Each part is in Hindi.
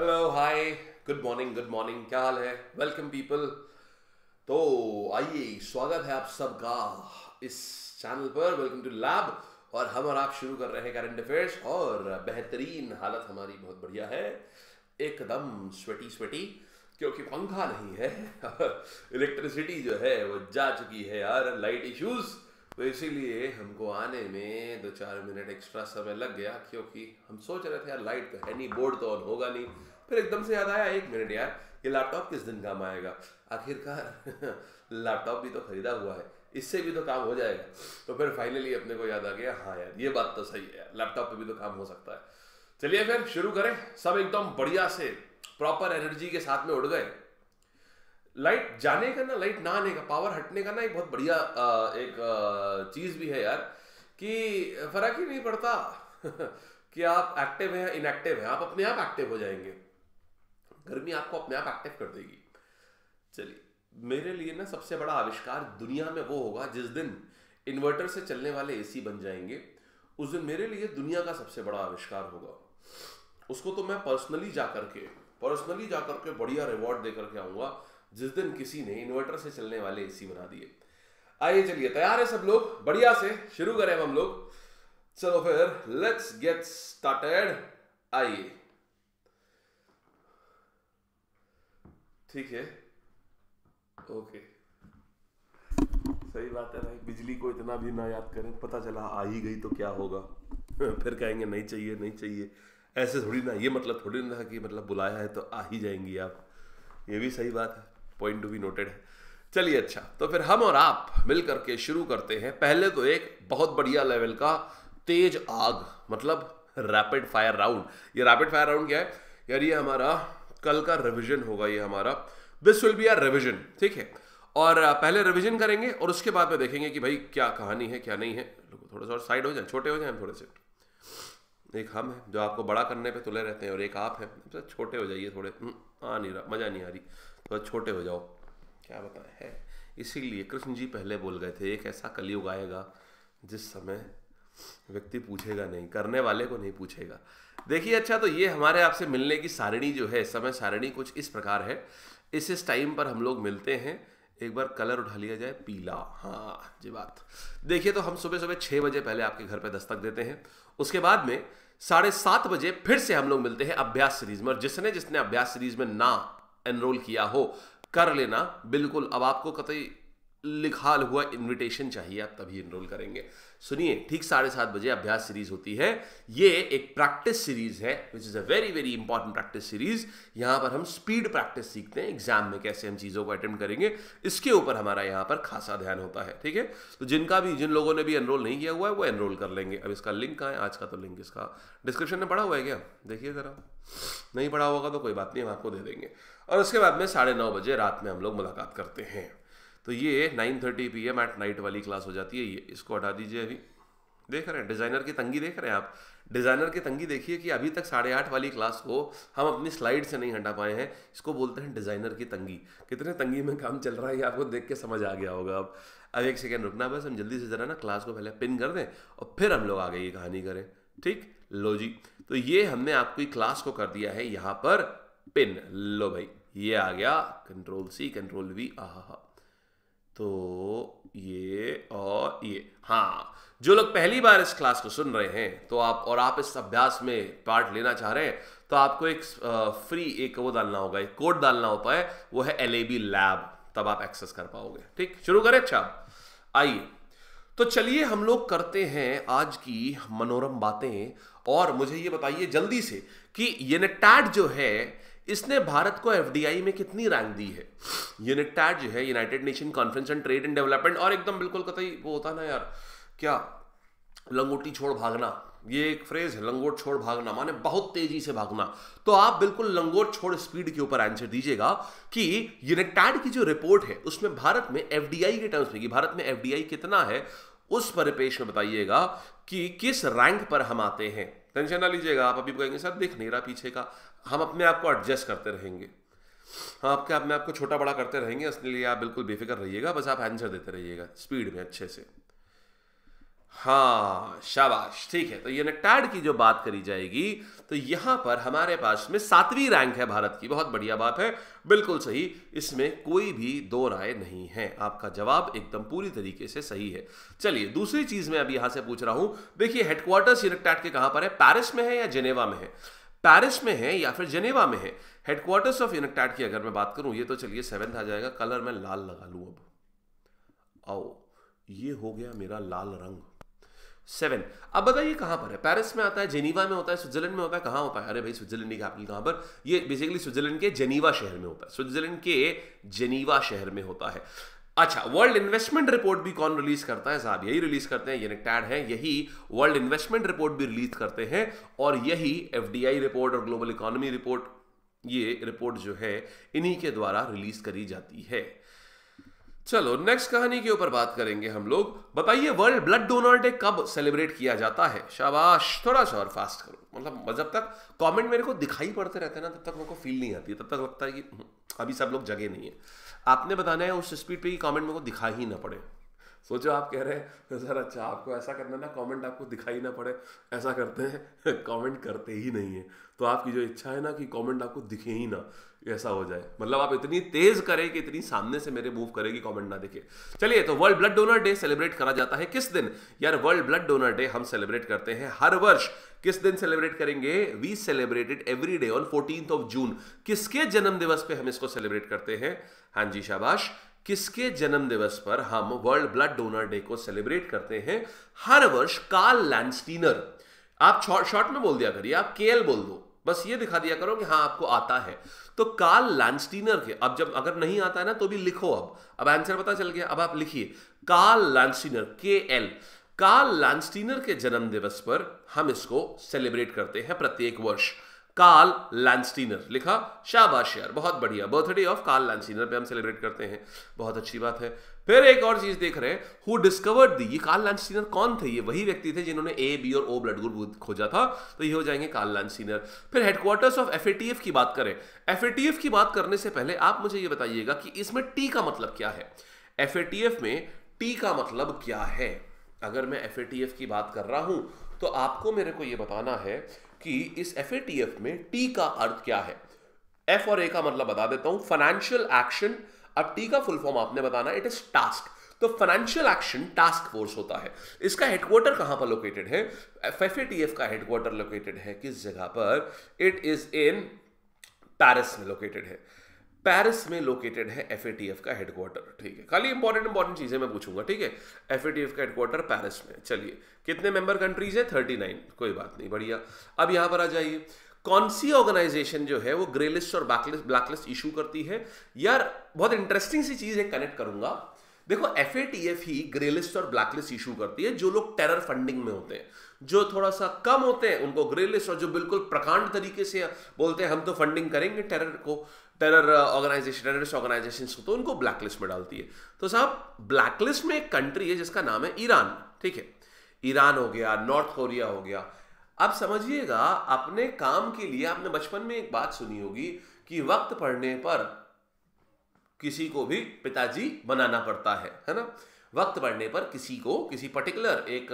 hello hi good morning good morning क्या हाल है वेलकम पीपल तो आइए स्वागत है आप सबका इस चैनल पर वेलकम टू लैब और हम और आप शुरू कर रहे हैं करंट अफेयर्स और बेहतरीन हालत हमारी बहुत बढ़िया है एकदम स्वेटी स्वेटी क्योंकि पंखा नहीं है इलेक्ट्रिसिटी जो है वो जा चुकी है यार लाइट इश्यूज़ तो इसीलिए हमको आने में दो चार मिनट एक्स्ट्रा समय लग गया क्योंकि हम सोच रहे थे यार लाइट तो है नहीं बोर्ड तो ऑन होगा नहीं फिर एकदम से याद आया एक मिनट यार ये लैपटॉप किस दिन काम आएगा आखिरकार लैपटॉप भी तो खरीदा हुआ है इससे भी तो काम हो जाएगा तो फिर फाइनली अपने को याद आ गया हाँ यार ये बात तो सही है लैपटॉप पे भी तो काम हो सकता है चलिए फिर शुरू करें सब एकदम बढ़िया से प्रॉपर एनर्जी के साथ में उड़ गए लाइट जाने का ना लाइट ना आने का पावर हटने का ना एक बहुत बढ़िया एक चीज भी है यार कि फर्क ही नहीं पड़ता कि आप एक्टिव हैं इनएक्टिव हैं आप अपने आप एक्टिव हो जाएंगे गर्मी आपको अपने आप एक्टिव कर देगी चलिए मेरे लिए ना सबसे बड़ा आविष्कार दुनिया में वो होगा जिस दिन इन्वर्टर से चलने वाले एसी बन जाएंगे उस दिन मेरे लिए दुनिया का सबसे बड़ा आविष्कार होगा उसको तो मैं पर्सनली जा करके पर्सनली जा करके बढ़िया रिवॉर्ड देकर के आऊंगा जिस दिन किसी ने इन्वर्टर से चलने वाले एसी बना दिए आइए चलिए तैयार है सब लोग बढ़िया से शुरू करें हम लोग चलो फिर लेट्स गेट स्टार्टेड आइए ठीक है ओके सही बात है भाई बिजली को इतना भी ना याद करें पता चला आ ही गई तो क्या होगा फिर कहेंगे नहीं चाहिए नहीं चाहिए ऐसे थोड़ी ना ये मतलब थोड़ी ना कि मतलब बुलाया है तो आ ही जाएंगी आप ये भी सही बात है पॉइंट टू भी नोटेड है चलिए अच्छा तो फिर हम और आप मिल करके शुरू करते हैं पहले तो एक बहुत बढ़िया लेवल का तेज आग मतलब रैपिड फायर राउंड ये रैपिड फायर राउंड क्या है यार ये हमारा कल का रिविजन होगा ये हमारा this will be our revision ठीक है और पहले रिविजन करेंगे और उसके बाद में देखेंगे कि भाई क्या कहानी है क्या नहीं है थोड़ा सा और साइड हो जाए छोटे हो जाए थोड़े से एक हम हैं जो आपको बड़ा करने पे तुले रहते हैं और एक आप हैं तो छोटे हो जाइए थोड़े हम्म, आ नहीं रहा मज़ा नहीं आ रही थोड़ा तो छोटे हो जाओ क्या बताएं है इसीलिए कृष्ण जी पहले बोल गए थे एक ऐसा कलयुग आएगा जिस समय व्यक्ति पूछेगा नहीं करने वाले को नहीं पूछेगा देखिए अच्छा तो ये हमारे आपसे मिलने की सारणी जो है समय सारणी कुछ इस प्रकार है इस इस टाइम पर हम लोग मिलते हैं एक बार कलर उठा लिया जाए पीला हाँ जी बात देखिए तो हम सुबह सुबह छः बजे पहले आपके घर पे दस्तक देते हैं उसके बाद में साढ़े सात बजे फिर से हम लोग मिलते हैं अभ्यास सीरीज में और जिसने जिसने अभ्यास सीरीज में ना एनरोल किया हो कर लेना बिल्कुल अब आपको कतई लिखाल हुआ इनविटेशन चाहिए आप तभी इनरोल करेंगे सुनिए ठीक साढ़े सात बजे अभ्यास सीरीज होती है ये एक प्रैक्टिस सीरीज है which is a very very important practice series यहां पर हम स्पीड प्रैक्टिस सीखते हैं एग्जाम में कैसे हम चीज़ों को अटेम्प्ट करेंगे इसके ऊपर हमारा यहां पर खासा ध्यान होता है ठीक है तो जिनका भी जिन लोगों ने भी एनरोल नहीं किया हुआ है वो एनरोल कर लेंगे अब इसका लिंक कहाँ है आज का तो लिंक इसका डिस्क्रिप्शन में पड़ा हुआ है क्या देखिए ज़रा नहीं पढ़ा होगा तो कोई बात नहीं हम आपको दे देंगे और उसके बाद में साढ़े नौ बजे रात में हम लोग मुलाकात करते हैं तो ये nine thirty P M at night वाली क्लास हो जाती है ये इसको हटा दीजिए अभी देख रहे हैं डिज़ाइनर की तंगी देख रहे हैं आप डिज़ाइनर की तंगी देखिए कि अभी तक साढ़े आठ वाली क्लास को हम अपनी स्लाइड से नहीं हटा पाए हैं इसको बोलते हैं डिज़ाइनर की तंगी कितने तंगी में काम चल रहा है ये आपको देख के समझ आ गया होगा अब अब एक सेकेंड रुकना बस हम जल्दी से ज़रा ना क्लास को पहले पिन कर दें और फिर हम लोग आगे ये कहानी करें ठीक लो जी तो ये हमने आपकी क्लास को कर दिया है यहाँ पर पिन लो भाई ये आ गया कंट्रोल सी कंट्रोल वी आहा तो ये और ये हाँ जो लोग पहली बार इस क्लास को सुन रहे हैं तो आप और आप इस अभ्यास में पार्ट लेना चाह रहे हैं तो आपको एक फ्री एक वो डालना होगा एक कोड डालना होता है वो है एल ए बी लैब तब आप एक्सेस कर पाओगे ठीक शुरू करें अच्छा आइए तो चलिए हम लोग करते हैं आज की मनोरम बातें और मुझे ये बताइए जल्दी से कि ये जो है इसने भारत को एफ में कितनी रैंक दी है यूनिटैट जो है United Nation conference on trade and development और एकदम बिल्कुल कतई वो होता ना यार क्या लंगोटी छोड़ भागना ये एक फ्रेज है लंगोट छोड़ भागना माने बहुत तेजी से भागना तो आप बिल्कुल लंगोट छोड़ स्पीड के ऊपर आंसर दीजिएगा कि यूनिटैड की जो रिपोर्ट है उसमें भारत में एफ के टर्म्स में कि भारत में एफ कितना है उस परिपेश में बताइएगा कि किस रैंक पर हम आते हैं टेंशन ना लीजिएगा आप अभी कहेंगे सर देख नहीं रहा पीछे का हम अपने आप को एडजस्ट करते रहेंगे हम आपके अपने आप को छोटा बड़ा करते रहेंगे लिए आप बिल्कुल बेफिक्र रहिएगा बस आप आंसर देते रहिएगा स्पीड में अच्छे से हाँ शाबाश ठीक है तो ये नेक्टाड की जो बात करी जाएगी तो यहां पर हमारे पास में सातवीं रैंक है भारत की बहुत बढ़िया बात है बिल्कुल सही इसमें कोई भी दो राय नहीं है आपका जवाब एकदम पूरी तरीके से सही है चलिए दूसरी चीज़ मैं अभी यहां से पूछ रहा हूं देखिए हेडक्वार्टर्स ये नेक्टाड के कहां पर है पैरिस में है या जेनेवा में है पेरिस में है या फिर जेनेवा में है हेडक्वार्टर्स ऑफ यूनिकटैट की अगर मैं बात करूं ये तो चलिए सेवेंथ आ जाएगा कलर मैं लाल लगा लू अब आओ ये हो गया मेरा लाल रंग सेवन अब बताइए कहां पर है पेरिस में आता है जेनीवा में होता है स्विट्जरलैंड में होता है कहां होता है अरे भाई स्विट्जरलैंड की कैपिटल कहां पर ये बेसिकली स्विट्जरलैंड के जेनीवा शहर में होता है स्विट्जरलैंड के जेनीवा शहर में होता है अच्छा वर्ल्ड इन्वेस्टमेंट रिपोर्ट भी कौन रिलीज करता है साहब यही रिलीज करते हैं ये टैड है यही वर्ल्ड इन्वेस्टमेंट रिपोर्ट भी रिलीज करते हैं और यही एफ रिपोर्ट और ग्लोबल इकोनॉमी रिपोर्ट ये रिपोर्ट जो है इन्हीं के द्वारा रिलीज करी जाती है चलो नेक्स्ट कहानी के ऊपर बात करेंगे हम लोग बताइए वर्ल्ड ब्लड डोनर डे कब सेलिब्रेट किया जाता है शाबाश थोड़ा सा और फास्ट करो मतलब जब तक कमेंट मेरे को दिखाई पड़ते रहते हैं ना तब तक मेरे को फील नहीं आती तब तक लगता है कि हम्म, अभी सब लोग जगे नहीं है आपने बताना है उस स्पीड पे कि कमेंट मेरे को दिखा ही ना पड़े सोचो आप कह रहे हैं तो सर अच्छा आपको ऐसा करना ना कमेंट आपको दिखाई ना पड़े ऐसा करते हैं कमेंट करते ही नहीं है तो आपकी जो इच्छा है ना कि कमेंट आपको दिखे ही ना ऐसा हो जाए मतलब आप इतनी तेज करें कि इतनी सामने से मेरे मूव करेगी कमेंट ना दिखे चलिए तो world blood donor day celebrate करा जाता है किस दिन यार वर्ल्ड ब्लड डोनर डे हम सेलिब्रेट करते हैं हर वर्ष किस दिन सेलिब्रेट करेंगे we celebrated every day on fourteen of June किसके जन्म दिवस पे हम इसको सेलिब्रेट करते हैं हाँ जी शाबाश किसके जन्म दिवस पर हम वर्ल्ड ब्लड डोनर डे को सेलिब्रेट करते हैं हर वर्ष कार्ल लैंडस्टीनर आप शॉर्ट में बोल दिया करिए आप के बोल दो बस ये दिखा दिया करो कि हाँ आपको आता है तो कार्ल लैंडस्टीनर के अब जब अगर नहीं आता है ना तो भी लिखो अब अब आंसर पता चल गया अब आप लिखिए कार्ल लैंडस्टीनर के एल कार्ल लैंडस्टीनर के जन्म दिवस पर हम इसको सेलिब्रेट करते हैं प्रत्येक वर्ष कार्ल लैंडस्टीनर लिखा शाबाश यार बहुत बढ़िया बर्थडे ऑफ कार्ल लैंडस्टीनर पे हम सेलिब्रेट करते हैं बहुत अच्छी बात है फिर एक और चीज देख रहे हैं हु डिस्कवर्ड दी ये कार्ल लैंडस्टीनर कौन थे ये वही व्यक्ति थे जिन्होंने ए बी और ओ ब्लड ग्रुप खोजा था तो ये हो जाएंगे कार्ल लैंडस्टीनर फिर हेडक्वार्टर्स ऑफ एफ की बात करें एफ की बात करने से पहले आप मुझे ये बताइएगा कि इसमें टी का मतलब क्या है एफ में टी का मतलब क्या है अगर मैं एफ की बात कर रहा हूं तो आपको मेरे को यह बताना है कि इस एफ में टी का अर्थ क्या है एफ और ए का मतलब बता देता हूं फाइनेंशियल एक्शन अब टी का फुल फॉर्म आपने बताना इट इज टास्क तो फाइनेंशियल एक्शन टास्क फोर्स होता है इसका हेडक्वार्टर कहां पर लोकेटेड है एफ का हेडक्वार्टर लोकेटेड है किस जगह पर इट इज इन पैरिस में लोकेटेड है पेरिस में लोकेटेड है एफ का हेडक्वार्टर ठीक है खाली इंपॉर्टेंट इंपॉर्टेंट चीज़ें मैं पूछूंगा ठीक है एफ का हेडक्वार्टर पेरिस में चलिए कितने मेंबर कंट्रीज है थर्टी नाइन कोई बात नहीं बढ़िया अब यहां पर आ जाइए कौन सी ऑर्गेनाइजेशन जो है वो ग्रे लिस्ट और ब्लैकलिस्ट ब्लैकलिस्ट इशू करती है यार बहुत इंटरेस्टिंग सी चीज़ है कनेक्ट करूंगा देखो एफ ही ग्रे लिस्ट और ब्लैकलिस्ट इशू करती है जो लोग टेरर फंडिंग में होते हैं जो थोड़ा सा कम होते हैं उनको ग्रे लिस्ट और जो बिल्कुल प्रकांड तरीके से बोलते हैं हम तो फंडिंग करेंगे टेरर को टेरर ऑर्गेनाइजेशन टेररिस्ट ऑर्गेनाइजेशन तो उनको ब्लैक लिस्ट में डालती है तो साहब ब्लैकलिस्ट में एक कंट्री है जिसका नाम है ईरान ठीक है ईरान हो गया नॉर्थ कोरिया हो गया अब समझिएगा अपने काम के लिए आपने बचपन में एक बात सुनी होगी कि वक्त पड़ने पर किसी को भी पिताजी बनाना पड़ता है है ना वक्त बढ़ने पर किसी को किसी पर्टिकुलर एक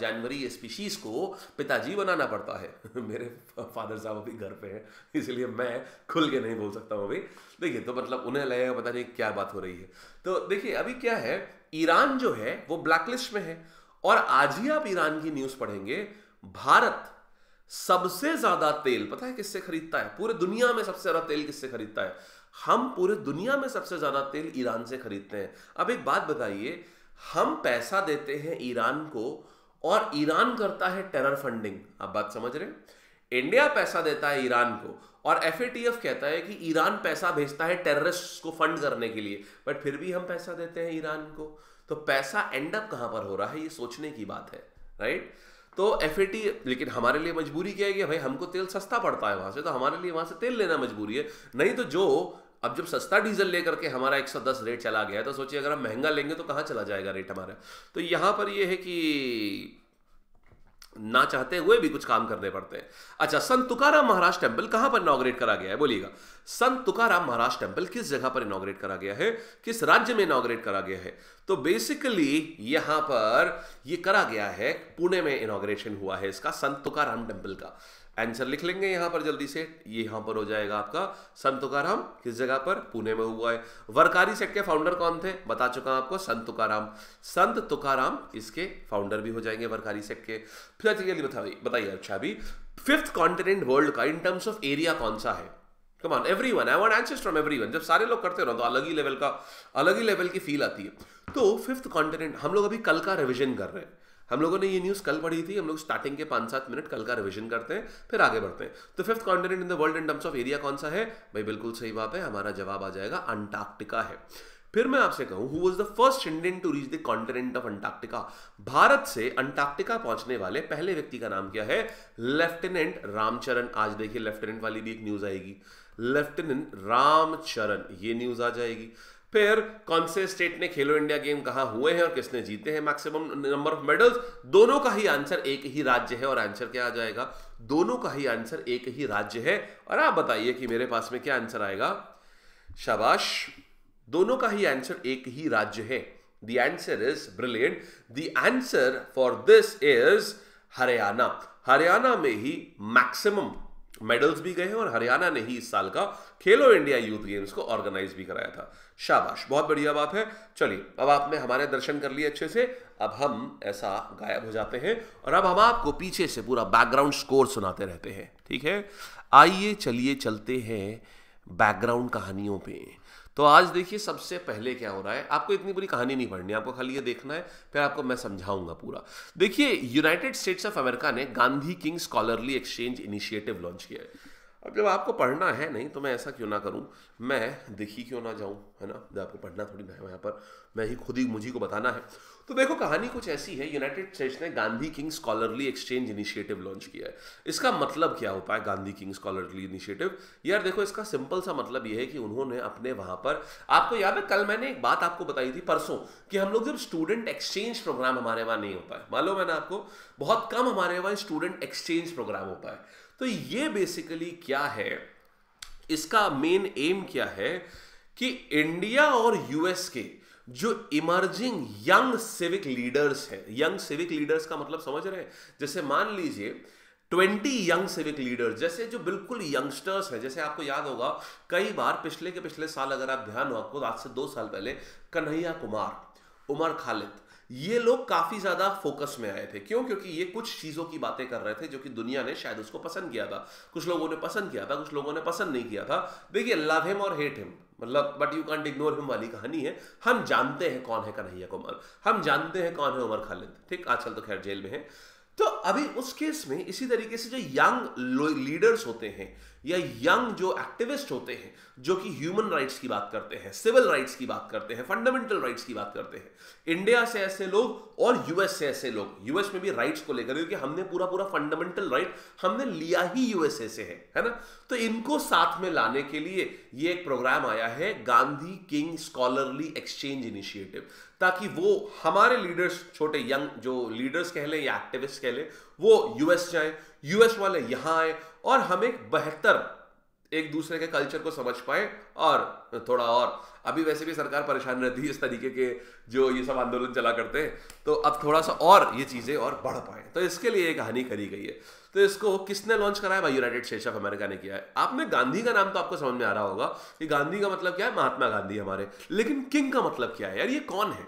जानवरी स्पीशीज़ को पिताजी बनाना पड़ता है मेरे फादर साहब अभी घर पे हैं इसलिए मैं खुल के नहीं बोल सकता हूँ अभी देखिए तो मतलब उन्हें लगेगा पता नहीं क्या बात हो रही है तो देखिए अभी क्या है ईरान जो है वो ब्लैकलिस्ट में है और आज ही आप ईरान की न्यूज़ पढ़ेंगे भारत सबसे ज़्यादा तेल पता है किससे खरीदता है पूरे दुनिया में सबसे ज़्यादा तेल किससे खरीदता है हम पूरे दुनिया में सबसे ज़्यादा तेल ईरान से खरीदते हैं अब एक बात बताइए हम पैसा देते हैं ईरान को और ईरान करता है टेरर फंडिंग आप बात समझ रहे हैं इंडिया पैसा देता है ईरान को और एफ कहता है कि ईरान पैसा भेजता है टेररिस्ट को फंड करने के लिए बट फिर भी हम पैसा देते हैं ईरान को तो पैसा एंड अप कहां पर हो रहा है ये सोचने की बात है राइट तो एफ लेकिन हमारे लिए मजबूरी क्या है कि भाई हमको तेल सस्ता पड़ता है वहां से तो हमारे लिए वहां से तेल लेना मजबूरी है नहीं तो जो अब जब सस्ता डीजल लेकर के हमारा 110 रेट चला गया है तो सोचिए अगर हम महंगा लेंगे तो कहाँ चला जाएगा रेट हमारा तो यहाँ पर यह है कि ना चाहते हुए भी कुछ काम करने पड़ते हैं अच्छा संत तुकाराम महाराज टेम्पल कहां पर इनाग्रेट करा गया है बोलिएगा संत तुकाराम महाराज टेम्पल किस जगह पर इनोग्रेट करा गया है किस राज्य में इनाग्रेट करा गया है तो बेसिकली यहां पर ये करा गया है पुणे में इनाग्रेशन हुआ है इसका संत तुकाराम टेम्पल का आंसर लिख लेंगे यहां पर जल्दी से ये यहां पर हो जाएगा आपका संत तुकाराम किस जगह पर पुणे में हुआ है वरकारी सेट के फाउंडर कौन थे बता चुका हूं आपको संत तुकाराम संत तुकाराम इसके फाउंडर भी हो जाएंगे वरकारी सेट के फिर जल्दी बताइए अच्छा अभी फिफ्थ कॉन्टिनेंट वर्ल्ड का इन टर्म्स ऑफ एरिया कौन सा है come on everyone I want answer from everyone जब सारे लोग करते हो ना तो अलग ही लेवल का अलग ही लेवल की फील आती है तो फिफ्थ कॉन्टिनेंट हम लोग अभी कल का रिविजन कर रहे हैं हम लोगों ने ये न्यूज़ कल पढ़ी थी हम लोग स्टार्टिंग के पाँच सात मिनट कल का रिविजन करते हैं फिर आगे बढ़ते हैं तो fifth continent in the world in terms of area कौन सा है भाई बिल्कुल सही बात है हमारा जवाब आ जाएगा अंटार्क्टिका है फिर मैं आपसे कहूं who was the first Indian to reach the continent of Antarctica भारत से अंटार्क्टिका पहुंचने वाले पहले व्यक्ति का नाम क्या है लेफ्टिनेंट रामचरण आज देखिए लेफ्टिनेंट वाली भी एक न्यूज आएगी लेफ्टिनेंट रामचरण ये न्यूज आ जाएगी फिर कौन से स्टेट ने खेलो इंडिया गेम कहाँ हुए हैं और किसने जीते हैं मैक्सिमम नंबर ऑफ मेडल्स दोनों का ही आंसर एक ही राज्य है और आंसर क्या आ जाएगा दोनों का ही आंसर एक ही राज्य है और आप बताइए कि मेरे पास में क्या आंसर आएगा शाबाश दोनों का ही आंसर एक ही राज्य है the answer is brilliant the answer for this is Haryana Haryana में ही मैक्सिमम मेडल्स भी गए हैं और हरियाणा ने ही इस साल का खेलो इंडिया यूथ गेम्स को ऑर्गेनाइज भी कराया था शाबाश बहुत बढ़िया बात है चलिए अब आपने हमारे दर्शन कर लिए अच्छे से अब हम ऐसा गायब हो जाते हैं और अब हम आपको पीछे से पूरा बैकग्राउंड स्कोर सुनाते रहते हैं ठीक है आइए चलिए चलते हैं बैकग्राउंड कहानियों पे तो आज देखिए सबसे पहले क्या हो रहा है आपको इतनी बुरी कहानी नहीं पढ़नी आपको खाली ये देखना है फिर आपको मैं समझाऊंगा पूरा देखिए यूनाइटेड स्टेट्स ऑफ अमेरिका ने Gandhi king scholarly exchange initiative launch किया है अब जब आपको पढ़ना है नहीं तो मैं ऐसा क्यों ना करूं मैं देखी क्यों ना जाऊं है ना जब आपको पढ़ना थोड़ी ना है यहाँ पर मैं ही खुद ही मुझी को बताना है तो देखो कहानी कुछ ऐसी है यूनाइटेड स्टेट्स ने Gandhi king scholarly exchange initiative launch किया है इसका मतलब क्या होता है गांधी किंग स्कॉलरली इनिशिएटिव यार देखो इसका सिंपल सा मतलब यह है कि उन्होंने अपने वहां पर आपको याद है कल मैंने एक बात आपको बताई थी परसों कि हम लोग जब स्टूडेंट एक्सचेंज प्रोग्राम हमारे वहाँ नहीं होता है मालूम है ना आपको बहुत कम हमारे वहाँ स्टूडेंट एक्सचेंज प्रोग्राम होता है तो ये बेसिकली क्या है इसका मेन एम क्या है कि इंडिया और यूएस के जो इमर्जिंग यंग सिविक लीडर्स हैं यंग सिविक लीडर्स का मतलब समझ रहे हैं जैसे मान लीजिए ट्वेंटी यंग सिविक लीडर्स जैसे जो बिल्कुल यंगस्टर्स हैं जैसे आपको याद होगा कई बार पिछले के पिछले साल अगर आप ध्यान हो आपको आज से दो साल पहले कन्हैया कुमार उमर खालिद ये लोग काफी ज्यादा फोकस में आए थे क्यों क्योंकि ये कुछ चीजों की बातें कर रहे थे जो कि दुनिया ने शायद उसको पसंद किया था कुछ लोगों ने पसंद किया था कुछ लोगों ने पसंद नहीं किया था देखिए लव हिम और हेट हिम मतलब but you can't ignore him वाली कहानी है हम जानते हैं कौन है कन्हैया कुमार हम जानते हैं कौन है उमर खालिद ठीक आजकल तो खैर जेल में है तो अभी उस केस में इसी तरीके से जो यंग लीडर्स होते हैं या यंग जो एक्टिविस्ट होते हैं जो कि ह्यूमन राइट्स की बात करते हैं सिविल राइट्स की बात करते हैं फंडामेंटल राइट्स की बात करते हैं इंडिया से ऐसे लोग और यूएस से ऐसे लोग यूएस में भी राइट्स को लेकर क्योंकि हमने पूरा पूरा फंडामेंटल राइट हमने लिया ही यूएसए से है है ना तो इनको साथ में लाने के लिए ये एक प्रोग्राम आया है Gandhi king scholarly exchange initiative ताकि वो हमारे लीडर्स छोटे यंग जो लीडर्स कह लें या एक्टिविस्ट कह लें वो यूएस जाए यूएस वाले यहाँ आए और हम एक बेहतर एक दूसरे के कल्चर को समझ पाए और थोड़ा और अभी वैसे भी सरकार परेशान रहती है इस तरीके के जो ये सब आंदोलन चला करते हैं तो अब थोड़ा सा और ये चीज़ें और बढ़ पाए तो इसके लिए कहानी करी गई है तो इसको किसने लॉन्च कराया भाई यूनाइटेड स्टेट्स ऑफ अमेरिका ने किया है आपने गांधी का नाम तो आपको समझ में आ रहा होगा कि गांधी का मतलब क्या है महात्मा गांधी हमारे लेकिन किंग का मतलब क्या है यार ये कौन है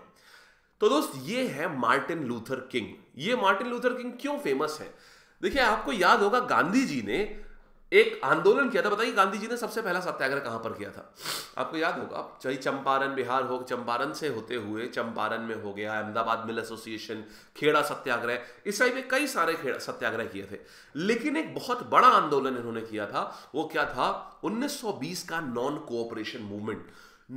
तो दोस्त ये है मार्टिन लूथर किंग ये मार्टिन लूथर किंग क्यों फेमस है देखिए आपको याद होगा गांधी जी ने एक आंदोलन किया था बताइए गांधी जी ने सबसे पहला सत्याग्रह कहां पर किया था आपको याद होगा चाहे चंपारण बिहार हो चंपारण से होते हुए चंपारण में हो गया अहमदाबाद मिल एसोसिएशन खेड़ा सत्याग्रह इस टाइप के कई सारे सत्याग्रह किए थे लेकिन एक बहुत बड़ा आंदोलन इन्होंने किया था वो क्या था 1920 का non cooperation movement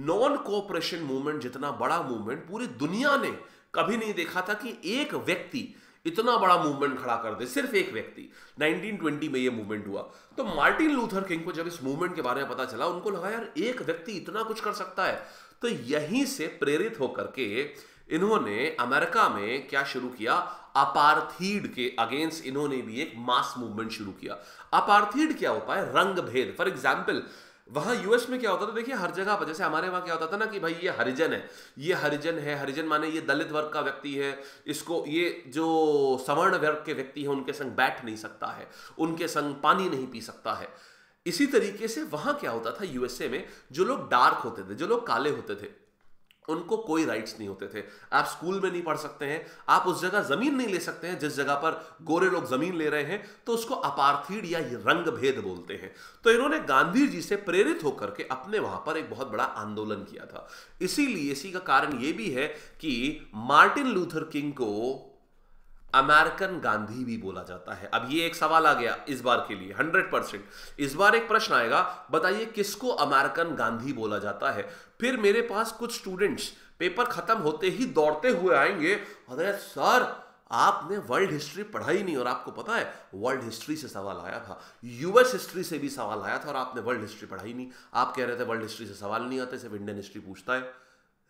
non cooperation movement जितना बड़ा मूवमेंट पूरी दुनिया ने कभी नहीं देखा था कि एक व्यक्ति इतना बड़ा मूवमेंट खड़ा कर दे सिर्फ एक व्यक्ति 1920 में ये मूवमेंट हुआ तो मार्टिन लूथर किंग को जब इस मूवमेंट के बारे में पता चला उनको लगा यार एक व्यक्ति इतना कुछ कर सकता है तो यहीं से प्रेरित होकर के इन्होंने अमेरिका में क्या शुरू किया अपार्थीड के अगेंस्ट इन्होंने भी एक मास मूवमेंट शुरू किया अपार्थीड क्या होता है रंग भेद फॉर एग्जाम्पल वहाँ यूएस में क्या होता था देखिए हर जगह पर जैसे हमारे वहाँ क्या होता था ना कि भाई ये हरिजन है ये हरिजन है हरिजन माने ये दलित वर्ग का व्यक्ति है इसको ये जो सवर्ण वर्ग के व्यक्ति है उनके संग बैठ नहीं सकता है उनके संग पानी नहीं पी सकता है इसी तरीके से वहाँ क्या होता था यूएसए में जो लोग डार्क होते थे जो लोग काले होते थे उनको कोई राइट्स नहीं होते थे आप स्कूल में नहीं पढ़ सकते हैं आप उस जगह जमीन नहीं ले सकते हैं जिस जगह पर गोरे लोग जमीन ले रहे हैं तो उसको अपार्थीड या रंग भेद बोलते हैं तो इन्होंने गांधी जी से प्रेरित होकर के अपने वहां पर एक बहुत बड़ा आंदोलन किया था इसीलिए इसी का कारण यह भी है कि मार्टिन लूथर किंग को अमेरिकन गांधी भी बोला जाता है अब ये एक सवाल आ गया इस बार के लिए हंड्रेड परसेंट इस बार एक प्रश्न आएगा बताइए किसको अमेरिकन गांधी बोला जाता है फिर मेरे पास कुछ स्टूडेंट्स पेपर खत्म होते ही दौड़ते हुए आएंगे अरे सर आपने वर्ल्ड हिस्ट्री पढ़ाई नहीं और आपको पता है वर्ल्ड हिस्ट्री से सवाल आया था यूएस हिस्ट्री से भी सवाल आया था और आपने वर्ल्ड हिस्ट्री पढ़ाई नहीं आप कह रहे थे वर्ल्ड हिस्ट्री से सवाल नहीं आते सिर्फ इंडियन हिस्ट्री पूछता है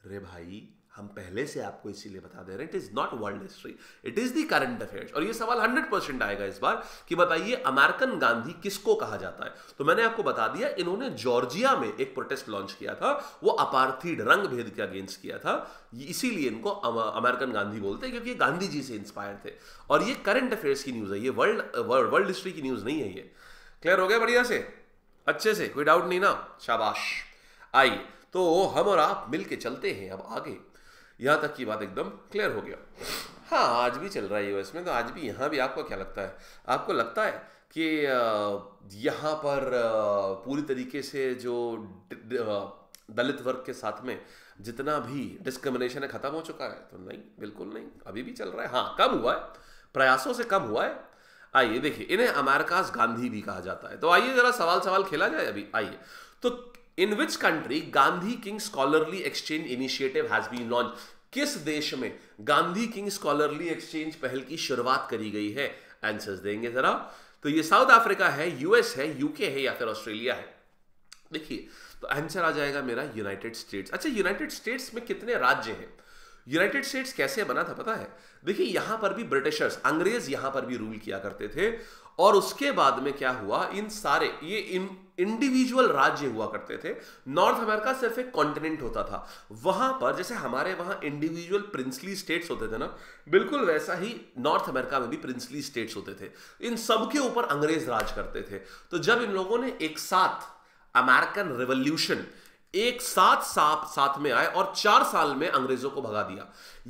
रे भाई हम पहले से आपको इसीलिए बता दे रहे हैं it is not world history it is the current affairs और ये सवाल 100 परसेंट आएगा इस बार कि बताइए अमेरिकन गांधी किसको कहा जाता है तो मैंने आपको बता दिया इन्होंने जॉर्जिया में एक प्रोटेस्ट लॉन्च किया था वो अपार्थीड रंग भेद के अगेंस्ट किया था इसीलिए इनको अमेरिकन गांधी बोलते हैं क्योंकि गांधी जी से इंस्पायर थे और ये करंट अफेयर्स की न्यूज़ है ये वर्ल्ड वर्ल्ड हिस्ट्री की न्यूज़ नहीं है ये क्लियर हो गया बढ़िया से अच्छे से कोई डाउट नहीं ना शाबाश आइए तो हम और आप मिलके चलते हैं अब आगे यहाँ तक की बात एकदम क्लियर हो गया हाँ आज भी चल रहा है यूएस में तो आज भी यहाँ भी आपको क्या लगता है आपको लगता है कि यहाँ पर पूरी तरीके से जो दलित वर्ग के साथ में जितना भी डिस्क्रिमिनेशन है ख़त्म हो चुका है तो नहीं बिल्कुल नहीं अभी भी चल रहा है हाँ कम हुआ है प्रयासों से कम हुआ है आइए देखिए इन्हें अमेरिकाज गांधी भी कहा जाता है तो आइए ज़रा सवाल सवाल खेला जाए अभी आइए तो in which country Gandhi king scholarly exchange initiative has been launch किस देश में गांधी किंग स्कॉलरली एक्सचेंज पहल की शुरुआत करी गई है आंसर्स देंगे जरा तो ये साउथ अफ्रीका है यूएस है यूके है या फिर ऑस्ट्रेलिया है देखिए तो आंसर आ जाएगा मेरा यूनाइटेड स्टेट्स अच्छा यूनाइटेड स्टेट्स में कितने राज्य हैं यूनाइटेड स्टेट्स कैसे बना था पता है देखिए यहां पर भी ब्रिटिशर्स अंग्रेज यहां पर भी रूल किया करते थे और उसके बाद में क्या हुआ इन सारे ये इन इंडिविजुअल राज्य हुआ करते थे नॉर्थ अमेरिका सिर्फ एक कॉन्टिनेंट होता था वहां पर जैसे हमारे वहां इंडिविजुअल प्रिंसली स्टेट्स होते थे ना बिल्कुल वैसा ही नॉर्थ अमेरिका में भी प्रिंसली स्टेट्स होते थे इन सबके ऊपर अंग्रेज राज करते थे तो जब इन लोगों ने एक साथ अमेरिकन रिवोल्यूशन एक साथ साथ साथ में आए और चार साल में अंग्रेजों को भगा दिया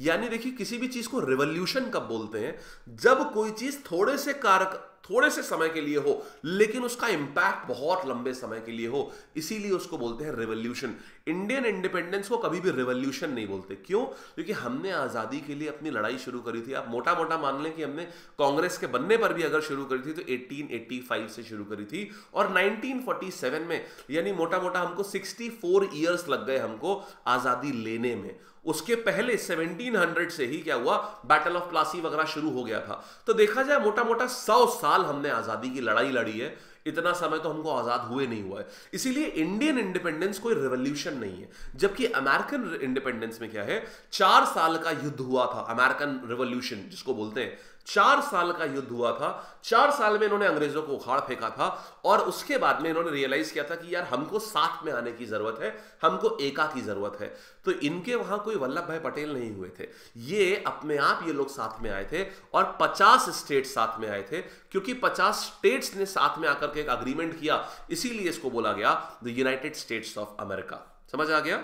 यानी देखिए किसी भी चीज को रिवोल्यूशन कब बोलते हैं जब कोई चीज थोड़े से कारक थोड़े से समय के लिए हो लेकिन उसका इंपैक्ट बहुत लंबे समय के लिए हो इसीलिए उसको बोलते हैं रेवोल्यूशन इंडियन इंडिपेंडेंस को कभी भी रेवोल्यूशन नहीं बोलते क्यों क्योंकि हमने आज़ादी के लिए अपनी लड़ाई शुरू करी थी आप मोटा मोटा मान लें कि हमने कांग्रेस के बनने पर भी अगर शुरू करी थी तो 1885 से शुरू करी थी और 1947 में यानी मोटा मोटा हमको 64 इयर्स लग गए हमको आज़ादी लेने में उसके पहले 1700 से ही क्या हुआ बैटल ऑफ प्लासी वगैरह शुरू हो गया था तो देखा जाए मोटा मोटा सौ साल साल हमने आज़ादी की लड़ाई लड़ी है इतना समय तो हमको आज़ाद हुए नहीं हुआ है इसीलिए इंडियन इंडिपेंडेंस कोई रिवोल्यूशन नहीं है जबकि अमेरिकन इंडिपेंडेंस में क्या है चार साल का युद्ध हुआ था अमेरिकन रिवोल्यूशन जिसको बोलते हैं चार साल का युद्ध हुआ था चार साल में इन्होंने अंग्रेजों को उखाड़ फेंका था और उसके बाद में इन्होंने रियलाइज किया था कि यार हमको साथ में आने की जरूरत है हमको एका की जरूरत है तो इनके वहां कोई वल्लभ भाई पटेल नहीं हुए थे ये अपने आप ये लोग साथ में आए थे और पचास स्टेट साथ में आए थे क्योंकि पचास स्टेट्स ने साथ में आकर के एक अग्रीमेंट किया इसीलिए इसको बोला गया the United States of America समझ आ गया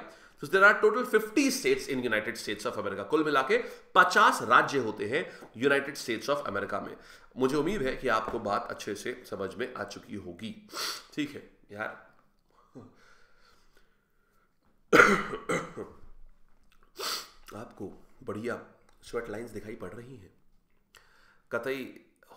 there are total fifty states in United States of America कुल मिला के पचास राज्य होते हैं यूनाइटेड स्टेट्स ऑफ अमेरिका में मुझे उम्मीद है कि आपको बात अच्छे से समझ में आ चुकी होगी ठीक है यार आपको बढ़िया स्वेट लाइंस दिखाई पड़ रही हैं कतई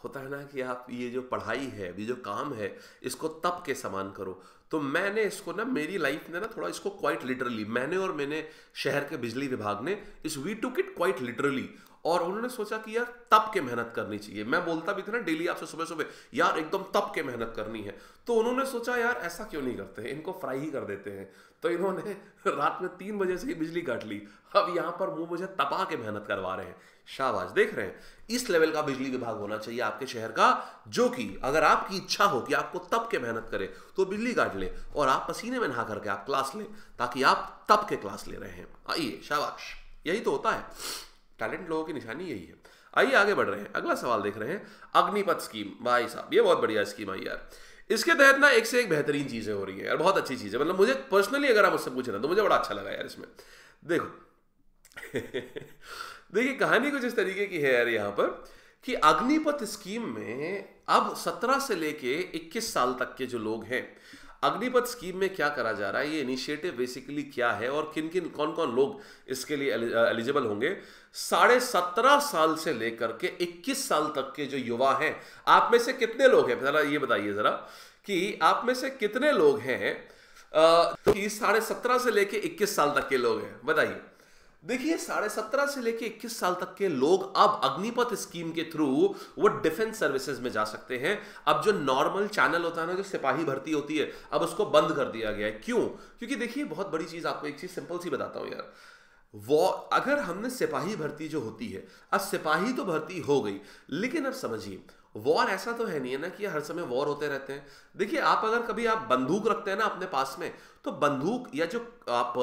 होता है ना कि आप ये जो पढ़ाई है ये जो काम है इसको तप के समान करो तो मैंने इसको ना मेरी लाइफ में ना थोड़ा इसको क्वाइट लिटरली मैंने और मैंने शहर के बिजली विभाग ने इस we took it quite literally और उन्होंने सोचा कि यार तप के मेहनत करनी चाहिए मैं बोलता भी था ना डेली आपसे सुबह सुबह यार एकदम तप के मेहनत करनी है तो उन्होंने सोचा यार ऐसा क्यों नहीं करते हैं इनको फ्राई ही कर देते हैं तो इन्होंने रात में तीन बजे से ही बिजली काट ली अब यहाँ पर वो मुझे तपा के मेहनत करवा रहे हैं शाबाश देख रहे हैं इस लेवल का बिजली विभाग होना चाहिए आपके शहर का जो कि अगर आपकी इच्छा हो कि आपको तप के मेहनत करें तो बिजली काट ले और आप पसीने में नहा करके आप क्लास लें ताकि आप तप के क्लास ले रहे हैं आइए शाबाश यही तो होता है टैलेंट लोगों की निशानी यही है आइए आगे बढ़ रहे हैं अगला सवाल देख रहे हैं अग्निपथ स्कीम भाई साहब ये बहुत बढ़िया स्कीम आई यार इसके तहत ना एक से एक बेहतरीन चीज़ें हो रही है यार बहुत अच्छी चीज़ है मतलब मुझे पर्सनली अगर आप मुझसे पूछ रहे तो मुझे बड़ा अच्छा लगा यार इसमें देखो देखिए कहानी कुछ इस तरीके की है यार यहाँ पर कि अग्निपथ स्कीम में अब 17 से लेके 21 साल तक के जो लोग हैं अग्निपथ स्कीम में क्या करा जा रहा है ये इनिशिएटिव बेसिकली क्या है और किन किन कौन कौन लोग इसके लिए एलिजिबल होंगे साढ़े सत्रह साल से लेकर के इक्कीस साल तक के जो युवा हैं आप में से कितने लोग हैं जरा ये बताइए ज़रा कि आप में से कितने लोग हैं कि साढ़े सत्रह से लेकर इक्कीस साल तक के लोग हैं बताइए देखिए साढ़े सत्रह से लेके इक्कीस साल तक के लोग अब अग्निपथ स्कीम के थ्रू वो डिफेंस सर्विसेज में जा सकते हैं अब जो नॉर्मल चैनल होता है ना जो सिपाही भर्ती होती है अब उसको बंद कर दिया गया है क्यों क्योंकि देखिए बहुत बड़ी चीज आपको एक चीज सिंपल सी बताता हूँ यार वो अगर हमने सिपाही भर्ती जो होती है अब सिपाही तो भर्ती हो गई लेकिन अब समझिए वॉर ऐसा तो है नहीं है ना कि हर समय वॉर होते रहते हैं देखिए आप अगर कभी आप बंदूक रखते हैं ना अपने पास में तो बंदूक या जो आप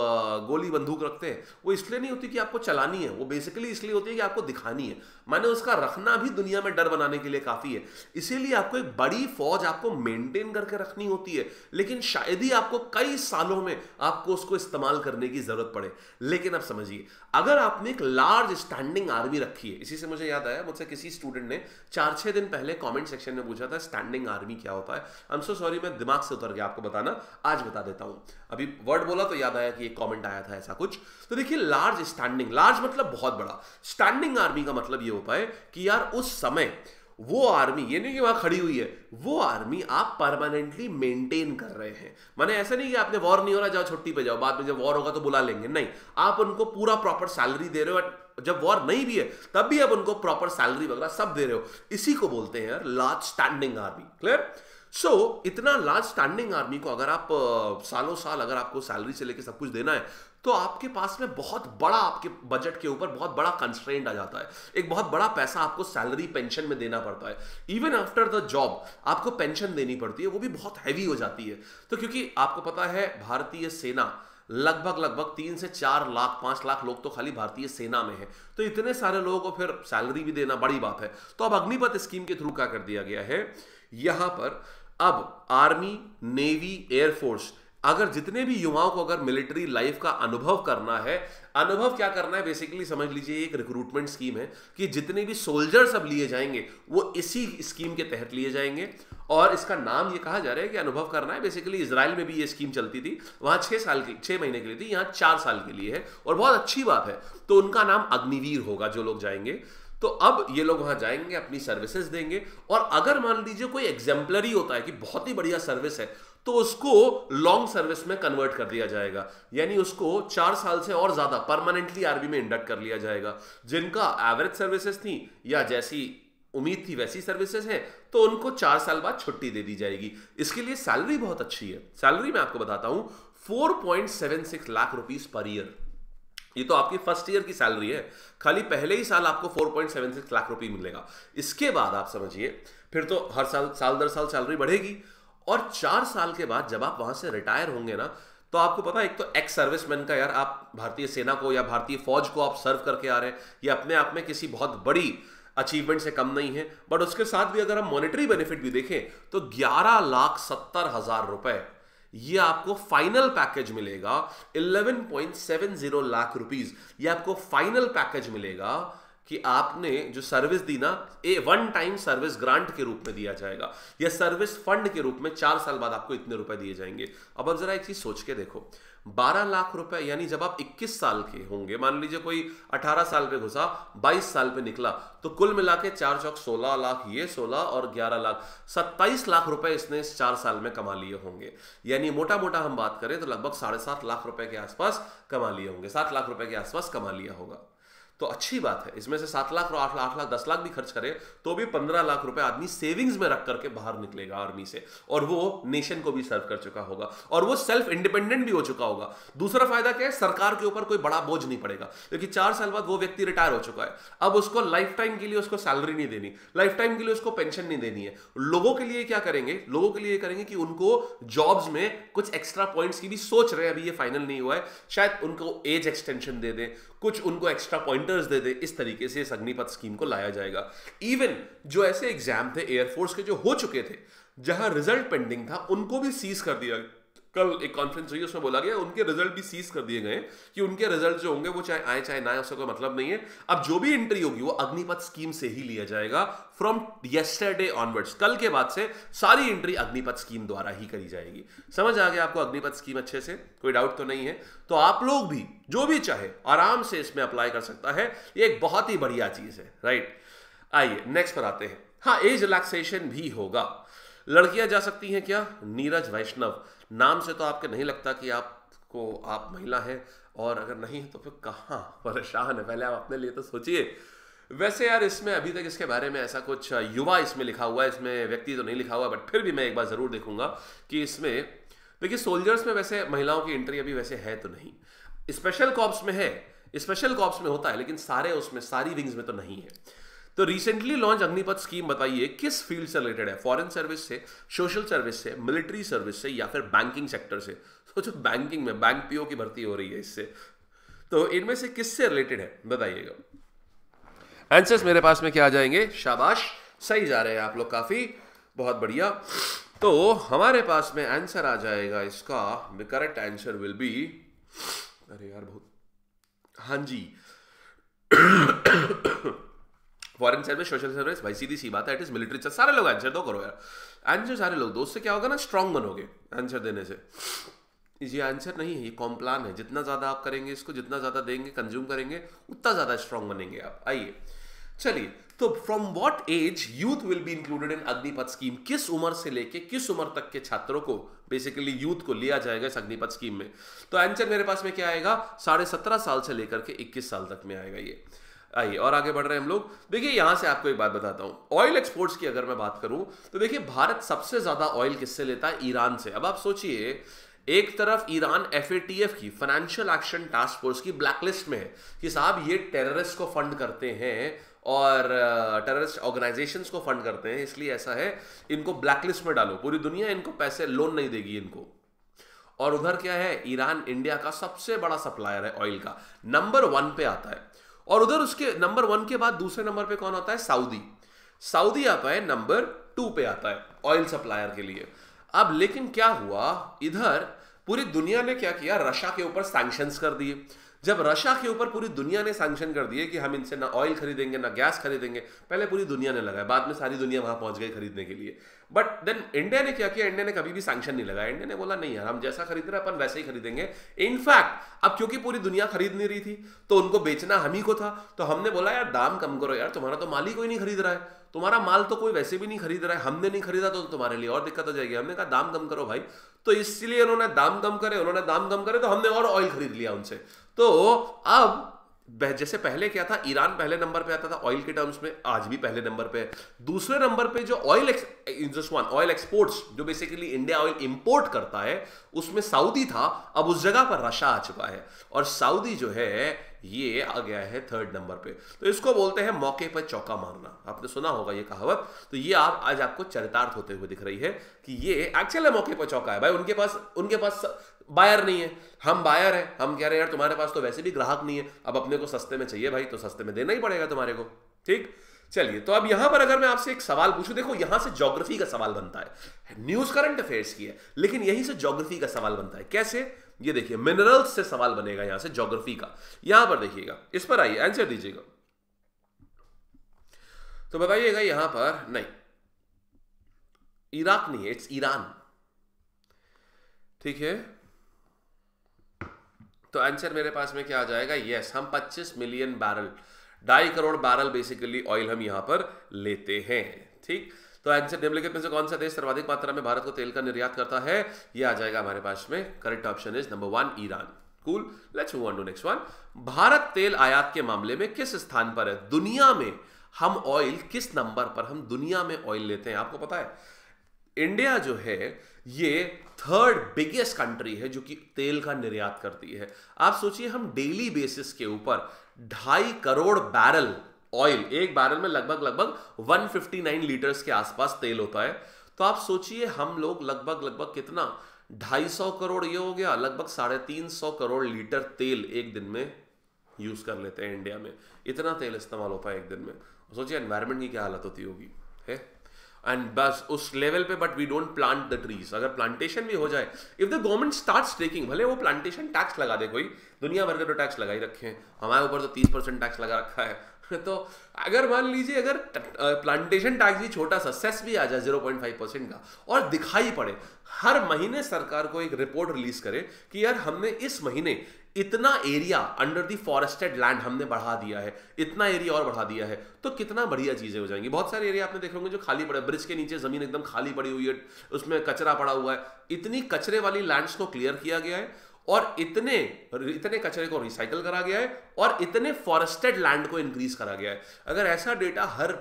गोली बंदूक रखते हैं वो इसलिए नहीं होती कि आपको चलानी है वो बेसिकली इसलिए होती है कि आपको दिखानी है माने उसका रखना भी दुनिया में डर बनाने के लिए काफ़ी है इसीलिए आपको एक बड़ी फौज आपको मेंटेन करके रखनी होती है लेकिन शायद ही आपको कई सालों में आपको उसको इस्तेमाल करने की ज़रूरत पड़े लेकिन आप समझिए अगर आपने एक लार्ज स्टैंडिंग आर्मी रखी है इसी से मुझे याद आया मुझसे किसी स्टूडेंट ने चार छः दिन पहले कॉमेंट सेक्शन में पूछा था स्टैंडिंग आर्मी क्या होता है आई एम सो सॉरी मैं दिमाग से उतर गया आपको बताना आज बता देता हूँ अभी वर्ड बोला तो याद आया कि एक कमेंट आया था ऐसा कुछ तो देखिए लार्ज स्टैंडिंग लार्ज मतलब बहुत बड़ा स्टैंडिंग आर्मी का मतलब ये हो पाए कि यार उस समय वो आर्मी ये नहीं कि वहां खड़ी हुई है वो आर्मी आप परमानेंटली मेंटेन कर रहे हैं मैंने ऐसा नहीं कि आपने वॉर नहीं हो रहा जाओ छुट्टी पे जाओ बाद में जब वॉर होगा तो बुला लेंगे नहीं आप उनको पूरा प्रॉपर सैलरी दे रहे हो जब वॉर नहीं भी है तब भी आप उनको प्रॉपर सैलरी वगैरह सब दे रहे हो इसी को बोलते हैं यार large standing army clear so so, इतना लार्ज स्टैंडिंग आर्मी को अगर आप सालों साल अगर आपको सैलरी से लेके सब कुछ देना है तो आपके पास में बहुत बड़ा आपके बजट के ऊपर बहुत बड़ा कंस्ट्रेंट आ जाता है एक बहुत बड़ा पैसा आपको सैलरी पेंशन में देना पड़ता है इवन आफ्टर द जॉब आपको पेंशन देनी पड़ती है वो भी बहुत हैवी हो जाती है तो क्योंकि आपको पता है भारतीय सेना लगभग लगभग तीन से चार लाख पांच लाख लोग तो खाली भारतीय सेना में है तो इतने सारे लोगों को फिर सैलरी भी देना बड़ी बात है तो अब अग्निपथ स्कीम के थ्रू क्या कर दिया गया है यहां पर अब आर्मी नेवी एयरफोर्स अगर जितने भी युवाओं को अगर मिलिट्री लाइफ का अनुभव करना है अनुभव क्या करना है बेसिकली समझ लीजिए एक रिक्रूटमेंट स्कीम है कि जितने भी सोल्जर्स अब लिए जाएंगे वो इसी स्कीम के तहत लिए जाएंगे और इसका नाम ये कहा जा रहा है कि अनुभव करना है बेसिकली इसराइल में भी ये स्कीम चलती थी वहां छह साल की छह महीने के लिए थी यहां चार साल के लिए है और बहुत अच्छी बात है तो उनका नाम अग्निवीर होगा जो लोग जाएंगे तो अब ये लोग वहां जाएंगे अपनी सर्विसेज देंगे और अगर मान लीजिए कोई एग्जाम्पलरी होता है कि बहुत ही बढ़िया सर्विस है तो उसको लॉन्ग सर्विस में कन्वर्ट कर दिया जाएगा यानी उसको चार साल से और ज्यादा परमानेंटली आरबी में इंडक्ट कर लिया जाएगा जिनका एवरेज सर्विसेज थी या जैसी उम्मीद थी वैसी सर्विसेज हैं तो उनको चार साल बाद छुट्टी दे दी जाएगी इसके लिए सैलरी बहुत अच्छी है सैलरी मैं आपको बताता हूं 4.76 लाख रुपीस पर ईयर ये तो आपकी फर्स्ट ईयर की सैलरी है खाली पहले ही साल आपको 4.76 लाख रुपए मिलेगा इसके बाद आप समझिए फिर तो हर साल साल दर साल सैलरी बढ़ेगी और चार साल के बाद जब आप वहां से रिटायर होंगे ना तो आपको पता है एक तो एक्स सर्विसमैन का यार आप भारतीय सेना को या भारतीय फौज को आप सर्व करके आ रहे हैं ये अपने आप में किसी बहुत बड़ी अचीवमेंट से कम नहीं है बट उसके साथ भी अगर हम मॉनेटरी बेनिफिट भी देखें तो ग्यारह लाख सत्तर हजार रुपए ये आपको फाइनल पैकेज मिलेगा 11.70 लाख रुपीस ये आपको फाइनल पैकेज मिलेगा कि आपने जो सर्विस दी ना a one time service grant के रूप में दिया जाएगा या सर्विस फंड के रूप में चार साल बाद आपको इतने रुपए दिए जाएंगे अब अब जरा एक चीज सोच के देखो 12 लाख रुपए यानी जब आप 21 साल के होंगे मान लीजिए कोई 18 साल पे घुसा 22 साल पे निकला तो कुल मिला के चार चौक सोलह लाख ये 16 और 11 लाख 27 लाख रुपए इसने इस चार साल में कमा लिए होंगे यानी मोटा मोटा हम बात करें तो लगभग साढ़े सात लाख रुपए के आसपास कमा लिए होंगे सात लाख रुपए के आसपास कमा लिया होगा तो अच्छी बात है इसमें से सात लाख और आठ लाख लाख दस लाख भी खर्च करें तो भी पंद्रह लाख रुपए आदमी सेविंग्स में रख करके बाहर निकलेगा आर्मी से और वो नेशन को भी सर्व कर चुका होगा और वो सेल्फ इंडिपेंडेंट भी हो चुका होगा दूसरा फायदा क्या है सरकार के ऊपर कोई बड़ा बोझ नहीं पड़ेगा क्योंकि चार साल बाद वो व्यक्ति रिटायर हो चुका है अब उसको लाइफ टाइम के लिए उसको सैलरी नहीं देनी लाइफ टाइम के लिए उसको पेंशन नहीं देनी है लोगों के लिए क्या करेंगे लोगों के लिए करेंगे कि उनको जॉब्स में कुछ एक्स्ट्रा पॉइंट्स की भी सोच रहे हैं अभी ये फाइनल नहीं हुआ है शायद उनको एज एक्सटेंशन दे दें कुछ उनको एक्स्ट्रा पॉइंटर्स दे दे इस तरीके से इस अग्निपथ स्कीम को लाया जाएगा इवन जो ऐसे एग्जाम थे एयरफोर्स के जो हो चुके थे जहां रिजल्ट पेंडिंग था उनको भी सीज कर दिया कल एक कॉन्फ्रेंस हुई उसमें बोला गया उनके रिजल्ट भी सीज कर दिए गए कि उनके रिजल्ट जो होंगे वो चाहे आए चाहे ना आए उसका कोई मतलब नहीं है अब जो भी एंट्री होगी वो अग्निपथ स्कीम से ही लिया जाएगा फ्रॉम येस्टरडे ऑनवर्ड्स कल के बाद से सारी एंट्री अग्निपथ स्कीम द्वारा ही करी जाएगी समझ आ गया आपको अग्निपथ स्कीम अच्छे से कोई डाउट तो नहीं है तो आप लोग भी जो भी चाहे आराम से इसमें अप्लाई कर सकता है ये एक बहुत ही बढ़िया चीज है राइट आइए नेक्स्ट पर आते हैं हाँ एज रिलैक्सेशन भी होगा लड़कियां जा सकती हैं क्या नीरज वैष्णव नाम से तो आपके नहीं लगता कि आपको आप महिला हैं और अगर नहीं है तो फिर कहाँ परेशान है पहले आप अपने लिए तो सोचिए वैसे यार इसमें अभी तक इसके बारे में ऐसा कुछ युवा इसमें लिखा हुआ है इसमें व्यक्ति तो नहीं लिखा हुआ बट फिर भी मैं एक बार ज़रूर देखूंगा कि इसमें देखिए सोल्जर्स में वैसे महिलाओं की एंट्री अभी वैसे है तो नहीं स्पेशल कॉप्स में है स्पेशल कॉप्स में होता है लेकिन सारे उसमें सारी विंग्स में तो नहीं है तो रिसेंटली लॉन्च अग्निपथ स्कीम बताइए किस फील्ड से रिलेटेड है फॉरेन सर्विस से सोशल सर्विस से मिलिट्री सर्विस से या फिर बैंकिंग सेक्टर से सोचो तो बैंकिंग में बैंक पीओ की भर्ती हो रही है इससे तो इनमें से किससे रिलेटेड है बताइएगा आंसर्स मेरे पास में क्या आ जाएंगे शाबाश सही जा रहे हैं आप लोग काफ़ी बहुत बढ़िया तो हमारे पास में आंसर आ जाएगा इसका करेक्ट आंसर विल बी अरे यार बहुत हाँ जी फॉरन सर्विस सोशल सर्विस भाई सीधी सी बात है इट इज मिलिट्री सर्विस सारे लोग आंसर दो तो करो यार आंसर सारे लोग दो उससे क्या होगा ना स्ट्रांग बनोगे आंसर देने से ये आंसर नहीं है ये कॉम्प्लान है जितना ज़्यादा आप करेंगे इसको जितना ज़्यादा देंगे कंज्यूम करेंगे उतना ज़्यादा स्ट्रांग बनेंगे आप आइए चलिए तो from what age youth will be included in Agnipath scheme किस उम्र से लेके किस उम्र तक के छात्रों को बेसिकली यूथ को लिया जाएगा इस अग्निपथ स्कीम में तो आंसर मेरे पास में क्या आएगा साढ़े सत्रह साल से लेकर के इक्कीस साल तक में आएगा ये आइए और आगे बढ़ रहे हैं हम लोग देखिए यहां से आपको एक बात बताता हूं ऑयल एक्सपोर्ट्स की अगर मैं बात करूं तो देखिए भारत सबसे ज़्यादा ऑयल किससे लेता है ईरान से अब आप सोचिए एक तरफ ईरान एफ की फाइनेंशियल एक्शन टास्क फोर्स की ब्लैकलिस्ट में है कि साहब ये टेररिस्ट को फंड करते हैं और टेररिस्ट ऑर्गेनाइजेशन को फंड करते हैं इसलिए ऐसा है इनको ब्लैकलिस्ट में डालो पूरी दुनिया इनको पैसे लोन नहीं देगी इनको और उधर क्या है ईरान इंडिया का सबसे बड़ा सप्लायर है ऑयल का नंबर वन पे आता है और उधर उसके नंबर वन के बाद दूसरे नंबर पे कौन आता है सऊदी सऊदी आता है नंबर टू पे आता है ऑयल सप्लायर के लिए अब लेकिन क्या हुआ इधर पूरी दुनिया ने क्या किया रशिया के ऊपर सैंक्शंस कर दिए जब रशिया के ऊपर पूरी दुनिया ने सैंक्शन कर दिए कि हम इनसे ना ऑयल खरीदेंगे ना गैस खरीदेंगे पहले पूरी दुनिया ने लगाया बाद में सारी दुनिया वहां पहुंच गई खरीदने के लिए बट देन इंडिया ने क्या किया इंडिया ने कभी भी सैंक्शन नहीं लगाया इंडिया ने बोला नहीं यार हम जैसा खरीद रहे हैं अपन वैसे ही खरीदेंगे इनफैक्ट अब क्योंकि पूरी दुनिया खरीद नहीं रही थी तो उनको बेचना हम ही को था तो हमने बोला यार दाम कम करो यार तुम्हारा तो माल ही कोई नहीं खरीद रहा है तुम्हारा माल तो कोई वैसे भी नहीं खरीद रहा है हमने नहीं खरीदा तो तुम्हारे लिए और दिक्कत हो जाएगी हमने कहा दाम कम करो भाई तो इसलिए उन्होंने दाम कम करे उन्होंने दाम कम करे तो हमने और ऑयल खरीद लिया उनसे तो अब जैसे पहले क्या था ईरान पहले नंबर पे आता था ऑयल के टर्म्स में आज भी पहले नंबर पे दूसरे नंबर पे जो ऑयल वन ऑयल एक्सपोर्ट्स जो बेसिकली इंडिया ऑयल इंपोर्ट करता है उसमें सऊदी था अब उस जगह पर रशा आ चुका है और सऊदी जो है ये आ गया है थर्ड नंबर पे तो इसको बोलते हैं मौके पर चौका मारना आपने सुना होगा ये कहावत तो ये आप आज आपको चरितार्थ होते हुए दिख रही है कि ये एक्चुअल है मौके पर चौका है भाई उनके पास उनके पास बायर नहीं है हम बायर हैं हम कह रहे हैं यार तुम्हारे पास तो वैसे भी ग्राहक नहीं है अब अपने को सस्ते में चाहिए भाई तो सस्ते में देना ही पड़ेगा तुम्हारे को ठीक चलिए तो अब यहां पर अगर मैं आपसे एक सवाल पूछूं देखो यहां से ज्योग्राफी का सवाल बनता है न्यूज करंट अफेयर्स की है लेकिन यहीं से ज्योग्राफी का सवाल बनता है कैसे ये देखिए मिनरल्स से सवाल बनेगा यहां से ज्योग्राफी का यहां पर देखिएगा इस पर आइए आंसर दीजिएगा तो बताइएगा यहां पर नहीं इराक नहीं है इट्स ईरान ठीक है तो आंसर मेरे पास में क्या आ जाएगा यस हम 25 मिलियन बैरल ढाई करोड़ बैरल बेसिकली ऑयल हम यहां पर लेते हैं ठीक तो आंसर निम्नलिखित में से कौन सा देश सर्वाधिक मात्रा में भारत को तेल का निर्यात करता है ये आ जाएगा हमारे पास में correct option is number one Iran cool let's move on to next one Bharat तेल आयात के मामले में किस स्थान पर है दुनिया में हम ऑयल किस नंबर पर हम दुनिया में ऑयल लेते हैं आपको पता है इंडिया जो है ये थर्ड बिगेस्ट कंट्री है जो कि तेल का निर्यात करती है आप सोचिए हम डेली बेसिस के ऊपर ढाई करोड़ बैरल ऑयल एक बैरल में लगभग लगभग 159 लीटर्स के आसपास तेल होता है तो आप सोचिए हम लोग लगभग लगभग कितना 250 करोड़ ये हो गया लगभग साढ़े तीन सौ करोड़ लीटर तेल एक दिन में यूज कर लेते हैं इंडिया में इतना तेल इस्तेमाल होता है एक दिन में सोचिए एनवायरमेंट की क्या हालत होती होगी है एंड बस उस लेवल पे but we don't plant the trees अगर प्लांटेशन भी हो जाए if the government start taking भले वो प्लांटेशन टैक्स लगा दे कोई दुनिया भर के तो टैक्स लगा ही रखे हैं हमारे ऊपर तो तीस परसेंट टैक्स लगा रखा है तो अगर मान लीजिए अगर प्लांटेशन टैक्स भी छोटा सा सेस भी आ जाए जीरो पॉइंट फाइव परसेंट का और दिखाई पड़े हर महीने सरकार को एक रिपोर्ट रिलीज करे कि यार हमने इस महीने इतना area under the forested land हमने बढ़ा दिया है इतना एरिया और बढ़ा दिया है तो कितना बढ़िया चीज़ें हो जाएंगी बहुत सारे एरिया आपने देखे होंगे जो खाली पड़े ब्रिज के नीचे ज़मीन एकदम खाली पड़ी हुई है उसमें कचरा पड़ा हुआ है इतनी कचरे वाली लैंड्स को क्लियर किया गया है और इतने इतने कचरे को रिसाइकल करा गया है और इतने फॉरेस्टेड लैंड को इंक्रीज करा गया है अगर ऐसा डेटा हर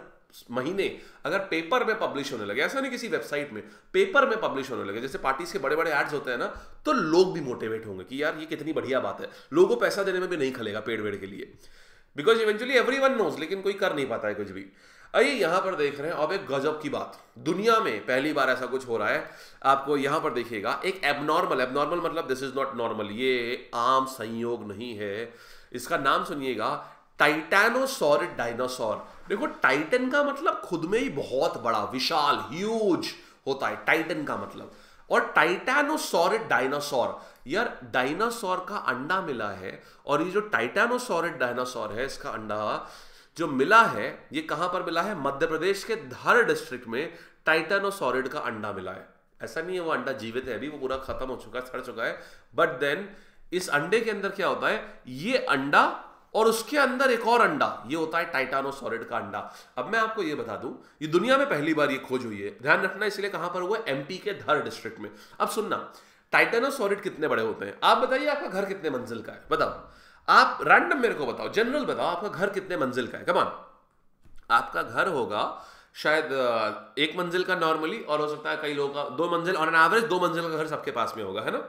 महीने अगर पेपर में पब्लिश होने लगे ऐसा नहीं किसी वेबसाइट में पेपर में पब्लिश होने लगे जैसे पार्टीज के बड़े बड़े एड्स होते हैं ना तो लोग भी मोटिवेट होंगे कि यार ये कितनी बढ़िया बात है लोगों को पैसा देने में भी नहीं खलेगा पेड़ वेड़ के लिए because eventually every one knows लेकिन कोई कर नहीं पाता है कुछ भी आइए यहां पर देख रहे हैं अब एक गजब की बात दुनिया में पहली बार ऐसा कुछ हो रहा है आपको यहां पर देखिएगा एक एबनॉर्मल एबनॉर्मल मतलब दिस इज नॉट नॉर्मल ये आम संयोग नहीं है इसका नाम सुनिएगा टाइटेनोसॉर डायनासोर देखो टाइटन का मतलब खुद में ही बहुत बड़ा विशाल ह्यूज होता है टाइटन का मतलब और टाइटेनोसॉर डायनासोर यार डायनासोर का अंडा मिला है और ये जो टाइटेनोसॉर डायनासोर है इसका अंडा जो मिला है ये कहां पर मिला है मध्य प्रदेश के धार डिस्ट्रिक्ट में टाइटानोसॉरिड का अंडा मिला है ऐसा नहीं है वो अंडा जीवित है अभी वो पूरा खत्म हो चुका है सड़ चुका है बट देन इस अंडे के अंदर क्या होता है ये अंडा और उसके अंदर एक और अंडा ये होता है टाइटानोसॉरिड का अंडा अब मैं आपको ये बता दूं ये दुनिया में पहली बार ये खोज हुई है ध्यान रखना इसलिए कहां पर हुआ एमपी के धर डिस्ट्रिक्ट में अब सुनना टाइटानोसॉरिड कितने बड़े होते हैं आप बताइए आपका घर कितने मंजिल का है बताओ आप रैंडम मेरे को बताओ जनरल बताओ आपका घर कितने मंजिल का है कमान आपका घर होगा शायद एक मंजिल का नॉर्मली और हो सकता है कई लोगों का दो मंजिल और एन एवरेज दो मंजिल का घर सबके पास में होगा है ना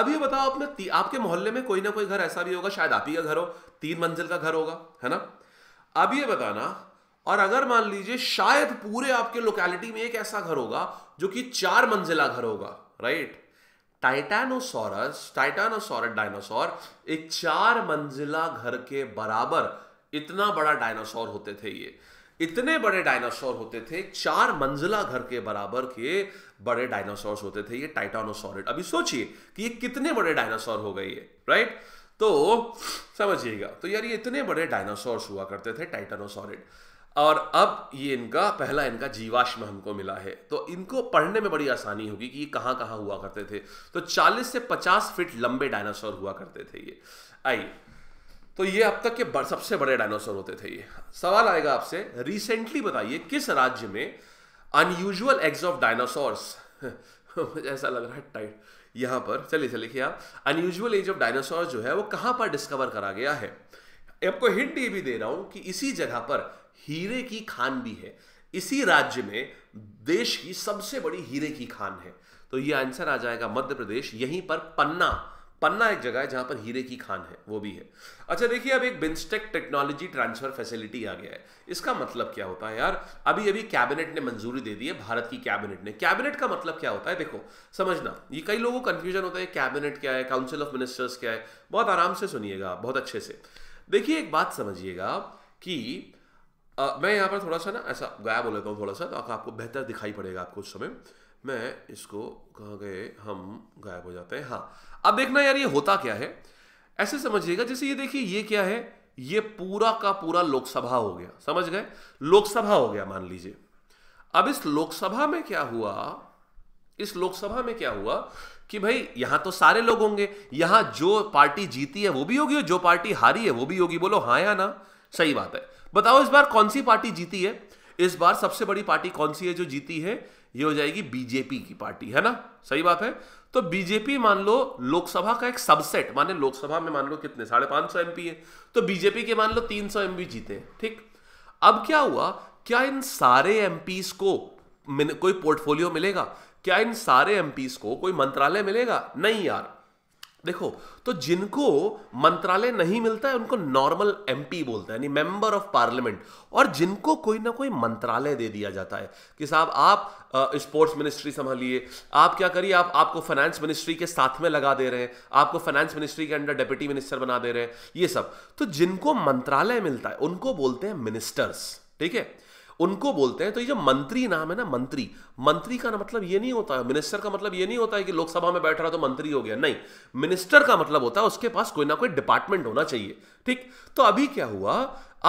अभी बताओ अपने आपके मोहल्ले में कोई ना कोई घर ऐसा भी होगा शायद आप ही का घर हो तीन मंजिल का घर होगा है ना अब ये बताना और अगर मान लीजिए शायद पूरे आपके लोकेलिटी में एक ऐसा घर होगा जो कि चार मंजिला घर होगा राइट टाइटानोसोरस टाइटानोसॉरड डायनासोर एक चार मंजिला घर के बराबर इतना बड़ा डायनासोर होते थे ये इतने बड़े डायनासोर होते थे चार मंजिला घर के बराबर के बड़े डायनासोर होते थे ये टाइटानोसॉरिड अभी सोचिए कि ये कितने बड़े डायनासोर हो गए ये राइट तो समझिएगा तो यार ये इतने बड़े डायनासोर हुआ करते थे टाइटानोसॉरिड और अब ये इनका पहला इनका जीवाश्म हमको मिला है तो इनको पढ़ने में बड़ी आसानी होगी कि ये कहाँ कहाँ हुआ करते थे तो 40 से 50 फीट लंबे डायनासोर हुआ करते थे ये आइए तो ये अब तक के सबसे बड़े डायनासोर होते थे ये सवाल आएगा आपसे रिसेंटली बताइए किस राज्य में अनयूजल एग्स ऑफ डायनासोर्स ऐसा लग रहा है टाइट यहाँ पर चलिए चलिए लिखिए आप अनयूजल एज ऑफ डायनासोर जो है वो कहाँ पर डिस्कवर करा गया है आपको हिंट ये भी दे रहा हूँ कि इसी जगह पर हीरे की खान भी है इसी राज्य में देश की सबसे बड़ी हीरे की खान है तो ये आंसर आ जाएगा मध्य प्रदेश यहीं पर पन्ना पन्ना एक जगह है जहां पर हीरे की खान है वो भी है अच्छा देखिए अब एक बिंस्टेक टेक्नोलॉजी ट्रांसफर फैसिलिटी आ गया है इसका मतलब क्या होता है यार अभी अभी कैबिनेट ने मंजूरी दे दी है भारत की कैबिनेट ने कैबिनेट का मतलब क्या होता है देखो समझना ये कई लोगों को कंफ्यूजन होता है कैबिनेट क्या है काउंसिल ऑफ मिनिस्टर्स क्या है बहुत आराम से सुनिएगा बहुत अच्छे से देखिए एक बात समझिएगा कि आ, मैं यहाँ पर थोड़ा सा ना ऐसा गायब हो लेता हूँ थोड़ा सा तो आपको बेहतर दिखाई पड़ेगा आपको उस समय मैं इसको कहाँ गए हम गायब हो जाते हैं हाँ अब देखना यार ये होता क्या है ऐसे समझिएगा जैसे ये देखिए ये क्या है ये पूरा का पूरा लोकसभा हो गया समझ गए लोकसभा हो गया मान लीजिए अब इस लोकसभा में क्या हुआ इस लोकसभा में क्या हुआ कि भाई यहां तो सारे लोग होंगे यहां जो पार्टी जीती है वो भी होगी और जो पार्टी हारी है वो भी होगी बोलो हाँ या ना सही बात है बताओ इस बार कौन सी पार्टी जीती है इस बार सबसे बड़ी पार्टी कौन सी है जो जीती है ये हो जाएगी बीजेपी की पार्टी है ना सही बात है तो बीजेपी मान लो लोकसभा का एक सबसेट माने लोकसभा में मान लो कितने साढ़े पांच सौ एमपी है तो बीजेपी के मान लो तीन सौ एमपी जीते हैं ठीक अब क्या हुआ क्या इन सारे एम को कोई पोर्टफोलियो मिलेगा क्या इन सारे एमपीज को कोई मंत्रालय मिलेगा नहीं यार देखो तो जिनको मंत्रालय नहीं मिलता है उनको नॉर्मल एमपी बोलता है यानी मेंबर ऑफ पार्लियामेंट और जिनको कोई ना कोई मंत्रालय दे दिया जाता है कि साहब आप स्पोर्ट्स मिनिस्ट्री संभालिए आप क्या करिए आप आपको फाइनेंस मिनिस्ट्री के साथ में लगा दे रहे हैं आपको फाइनेंस मिनिस्ट्री के अंडर डेप्यूटी मिनिस्टर बना दे रहे हैं ये सब तो जिनको मंत्रालय मिलता है उनको बोलते हैं मिनिस्टर्स ठीक है उनको बोलते हैं तो ये जो मंत्री नाम है ना मंत्री मंत्री का ना मतलब ये नहीं होता है मिनिस्टर का मतलब ये नहीं होता है कि लोकसभा में बैठ रहा तो मंत्री हो गया नहीं मिनिस्टर का मतलब होता है उसके पास कोई ना कोई डिपार्टमेंट होना चाहिए ठीक तो अभी क्या हुआ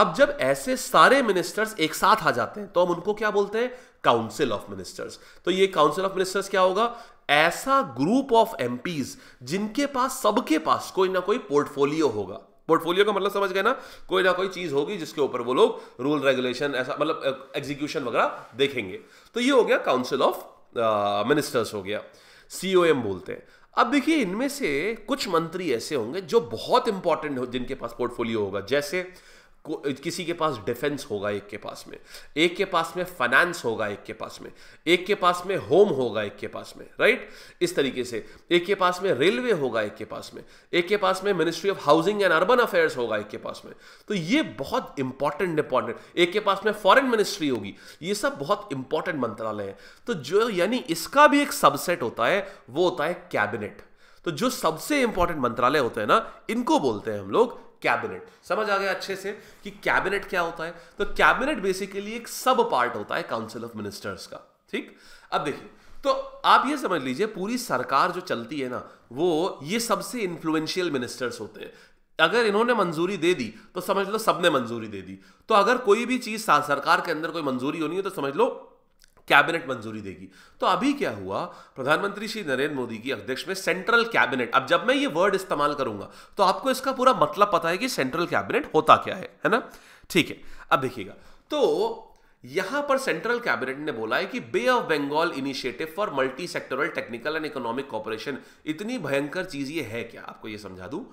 अब जब ऐसे सारे मिनिस्टर्स एक साथ आ जाते हैं तो हम उनको क्या बोलते हैं काउंसिल ऑफ मिनिस्टर्स तो ये काउंसिल ऑफ मिनिस्टर्स क्या होगा ऐसा ग्रुप ऑफ एमपीज जिनके पास सबके पास कोई ना कोई पोर्टफोलियो होगा पोर्टफोलियो का मतलब समझ गए ना कोई ना कोई चीज होगी जिसके ऊपर वो लोग रूल रेगुलेशन ऐसा मतलब एग्जीक्यूशन वगैरह देखेंगे तो ये हो गया काउंसिल ऑफ मिनिस्टर्स हो गया सीओएम बोलते हैं अब देखिए इनमें से कुछ मंत्री ऐसे होंगे जो बहुत इंपॉर्टेंट हो जिनके पास पोर्टफोलियो होगा जैसे किसी के पास डिफेंस होगा एक के पास में एक के पास में फाइनेंस होगा एक के पास में एक के पास में होम होगा एक के पास में राइट इस तरीके से एक के पास में रेलवे होगा एक के पास में एक के पास में ministry of housing and urban affairs होगा एक के पास में तो ये बहुत इंपॉर्टेंट इंपॉर्टेंट एक के पास में फॉरन मिनिस्ट्री होगी ये सब बहुत इंपॉर्टेंट मंत्रालय है तो जो यानी इसका भी एक सबसेट होता है वो होता है कैबिनेट तो जो सबसे इंपॉर्टेंट मंत्रालय होते हैं ना इनको बोलते हैं हम लोग कैबिनेट समझ आ गया अच्छे से कि कैबिनेट क्या होता है तो कैबिनेट बेसिकली एक सब पार्ट होता है काउंसिल ऑफ मिनिस्टर्स का ठीक अब देखिए तो आप ये समझ लीजिए पूरी सरकार जो चलती है ना वो ये सबसे इन्फ्लुएंशियल मिनिस्टर्स होते हैं अगर इन्होंने मंजूरी दे दी तो समझ लो सबने मंजूरी दे दी तो अगर कोई भी चीज़ सरकार के अंदर कोई मंजूरी होनी है तो समझ लो कैबिनेट मंजूरी देगी तो अभी क्या हुआ प्रधानमंत्री श्री नरेंद्र मोदी की अध्यक्ष में सेंट्रल कैबिनेट अब जब मैं ये वर्ड इस्तेमाल करूंगा तो आपको इसका पूरा मतलब पता है कि सेंट्रल कैबिनेट होता क्या है है ना ठीक है अब देखिएगा तो यहां पर सेंट्रल कैबिनेट ने बोला है कि bay of Bengal initiative for multi sectoral technical and economic cooperation इतनी भयंकर चीज ये है क्या आपको ये समझा दूं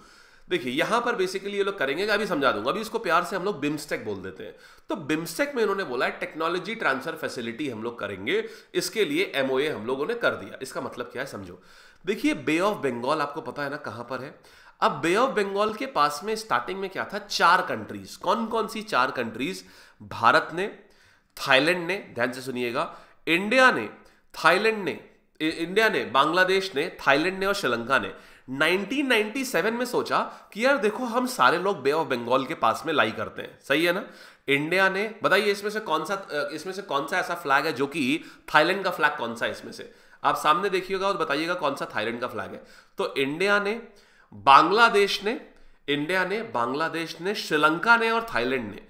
देखिए यहां पर बेसिकली ये लोग करेंगे अभी समझा दूंगा अभी इसको प्यार से हम लोग बिम्स्टेक बोल देते हैं तो बिम्स्टेक में इन्होंने बोला है टेक्नोलॉजी ट्रांसफर फैसिलिटी हम लोग करेंगे इसके लिए एमओए हम लोगों ने कर दिया इसका मतलब क्या है समझो देखिए बे ऑफ बंगाल आपको पता है ना कहां पर है अब बे ऑफ बंगाल के पास में स्टार्टिंग में क्या था चार कंट्रीज कौन कौन सी चार कंट्रीज भारत ने थाईलैंड ने ध्यान से सुनिएगा इंडिया ने थाईलैंड ने इंडिया ने बांग्लादेश ने थाईलैंड ने और श्रीलंका ने 1997 में सोचा कि यार देखो हम सारे लोग बे ऑफ बंगाल के पास में लाई करते हैं सही है ना इंडिया ने बताइए इसमें से कौन सा इसमें से कौन सा ऐसा फ्लैग है जो कि थाईलैंड का फ्लैग कौन सा है इसमें से आप सामने देखिएगा और बताइएगा कौन सा थाईलैंड का फ्लैग है तो इंडिया ने बांग्लादेश ने इंडिया ने बांग्लादेश ने श्रीलंका ने और थाईलैंड ने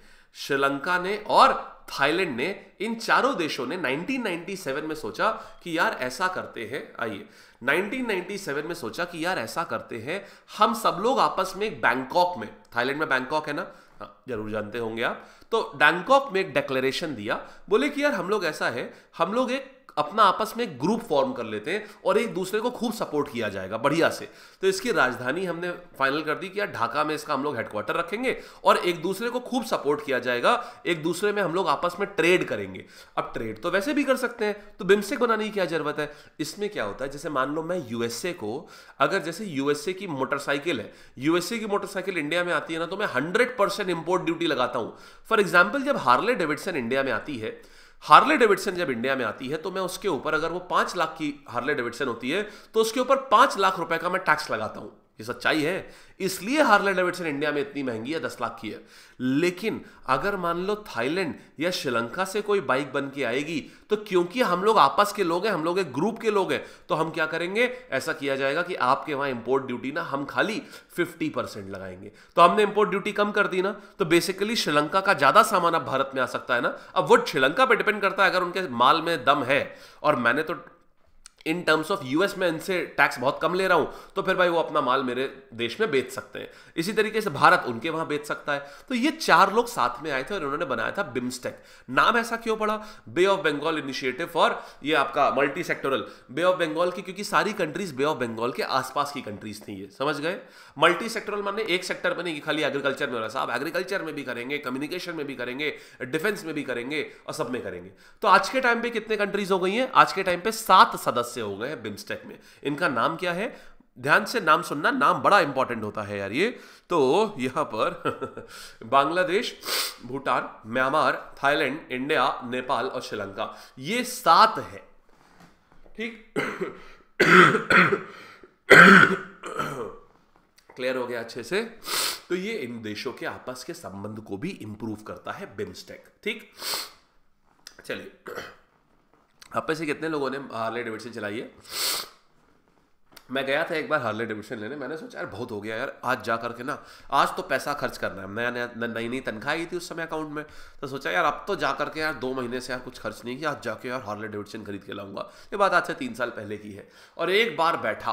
श्रीलंका ने और थाईलैंड ने इन चारों देशों ने 1997 में सोचा कि यार ऐसा करते हैं आइए 1997 में सोचा कि यार ऐसा करते हैं हम सब लोग आपस में एक बैंकॉक में थाईलैंड में बैंकॉक है ना हाँ, जरूर जानते होंगे आप तो बैंकॉक में एक डेक्लेरेशन दिया बोले कि यार हम लोग ऐसा है हम लोग एक अपना आपस में एक ग्रुप फॉर्म कर लेते हैं और एक दूसरे को खूब सपोर्ट किया जाएगा बढ़िया से तो इसकी राजधानी हमने फाइनल कर दी कि यार ढाका में इसका हम लोग हेडक्वार्टर रखेंगे और एक दूसरे को खूब सपोर्ट किया जाएगा एक दूसरे में हम लोग आपस में ट्रेड करेंगे अब ट्रेड तो वैसे भी कर सकते हैं तो बिम्स्टेक बनाने की क्या जरूरत है इसमें क्या होता है जैसे मान लो मैं यूएसए को अगर जैसे यूएसए की मोटरसाइकिल है यूएसए की मोटरसाइकिल इंडिया में आती है ना तो मैं हंड्रेड परसेंट इंपोर्ट ड्यूटी लगाता हूं फॉर एग्जाम्पल जब हार्ले डेविडसन इंडिया में आती है हार्ले डेविडसन जब इंडिया में आती है तो मैं उसके ऊपर अगर वो पांच लाख की हार्ले डेविडसन होती है तो उसके ऊपर पांच लाख रुपए का मैं टैक्स लगाता हूं ये सच्चाई है इसलिए हार्लैंड डेविडसन इंडिया में इतनी महंगी है दस लाख की है लेकिन अगर मान लो थाईलैंड या श्रीलंका से कोई बाइक बन के आएगी तो क्योंकि हम लोग आपस के लोग हैं हम लोग एक ग्रुप के लोग हैं तो हम क्या करेंगे ऐसा किया जाएगा कि आपके वहां इंपोर्ट ड्यूटी ना हम खाली फिफ्टी परसेंट लगाएंगे तो हमने इंपोर्ट ड्यूटी कम कर दी ना तो बेसिकली श्रीलंका का ज्यादा सामान अब भारत में आ सकता है ना अब वो श्रीलंका पर डिपेंड करता है अगर उनके माल में दम है और मैंने तो इन टर्म्स ऑफ यूएस में इनसे टैक्स बहुत कम ले रहा हूं तो फिर भाई वो अपना माल मेरे देश में बेच सकते हैं इसी तरीके से भारत उनके वहां बेच सकता है तो ये चार लोग साथ में आए थे और उन्होंने बनाया था बिम्स्टेक नाम ऐसा क्यों पड़ा bay of Bengal initiative for ये आपका multi sectoral bay of Bengal की क्योंकि सारी कंट्रीज बे ऑफ बंगाल के आसपास की कंट्रीज थी ये समझ गए मल्टी सेक्टोरल माने एक सेक्टर में नहीं खाली एग्रीकल्चर में रहा साहब एग्रीकल्चर में भी करेंगे कम्युनिकेशन में भी करेंगे डिफेंस में भी करेंगे और सब में करेंगे तो आज के टाइम पे कितने कंट्रीज हो गई है आज के टाइम पे सात सदस्य सदस्य हो गए हैं बिमस्टेक में इनका नाम क्या है ध्यान से नाम सुनना नाम बड़ा इंपॉर्टेंट होता है यार ये तो यहाँ पर Bangladesh Bhutan Myanmar Thailand India Nepal और श्रीलंका ये सात है ठीक क्लियर हो गया अच्छे से तो ये इन देशों के आपस के संबंध को भी इंप्रूव करता है बिमस्टेक ठीक चलिए आप से कितने लोगों ने हार्ले डेविडसन चलाई है मैं गया था एक बार हार्ले डेविडसन लेने मैंने सोचा यार बहुत हो गया यार आज जा करके ना आज तो पैसा खर्च करना है नया नया नई नई तनख्वाह आई थी उस समय अकाउंट में तो सोचा यार अब तो जा करके यार दो महीने से यार कुछ खर्च नहीं किया आज जाके यार हार्ले डेविडसन खरीद के लाऊंगा ये बात आज से तीन साल पहले की है और एक बार बैठा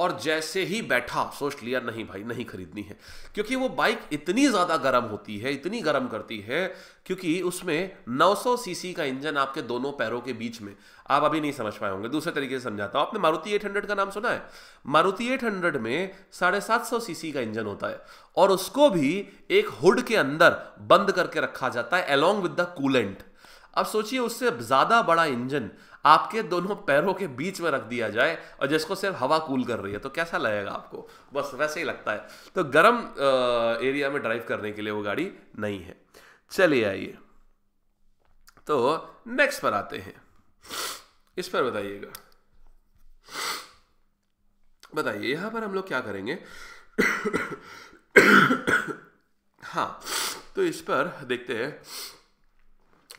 और जैसे ही बैठा सोच लिया नहीं भाई नहीं खरीदनी है क्योंकि वो बाइक इतनी ज़्यादा गर्म होती है इतनी गर्म करती है क्योंकि उसमें 900 सीसी का इंजन आपके दोनों पैरों के बीच में आप अभी नहीं समझ पाए होंगे दूसरे तरीके से समझाता हूँ आपने मारुति 800 का नाम सुना है मारुति 800 में साढ़े सात सौ सीसी का इंजन होता है और उसको भी एक हुड के अंदर बंद करके रखा जाता है अलोंग विद द कूलेंट अब सोचिए उससे ज़्यादा बड़ा इंजन आपके दोनों पैरों के बीच में रख दिया जाए और जिसको सिर्फ हवा कूल कर रही है तो कैसा लगेगा आपको बस वैसे ही लगता है तो गर्म एरिया में ड्राइव करने के लिए वो गाड़ी नहीं है चलिए आइए तो नेक्स्ट पर आते हैं इस पर बताइएगा बताइए यहां पर हम लोग क्या करेंगे हाँ तो इस पर देखते हैं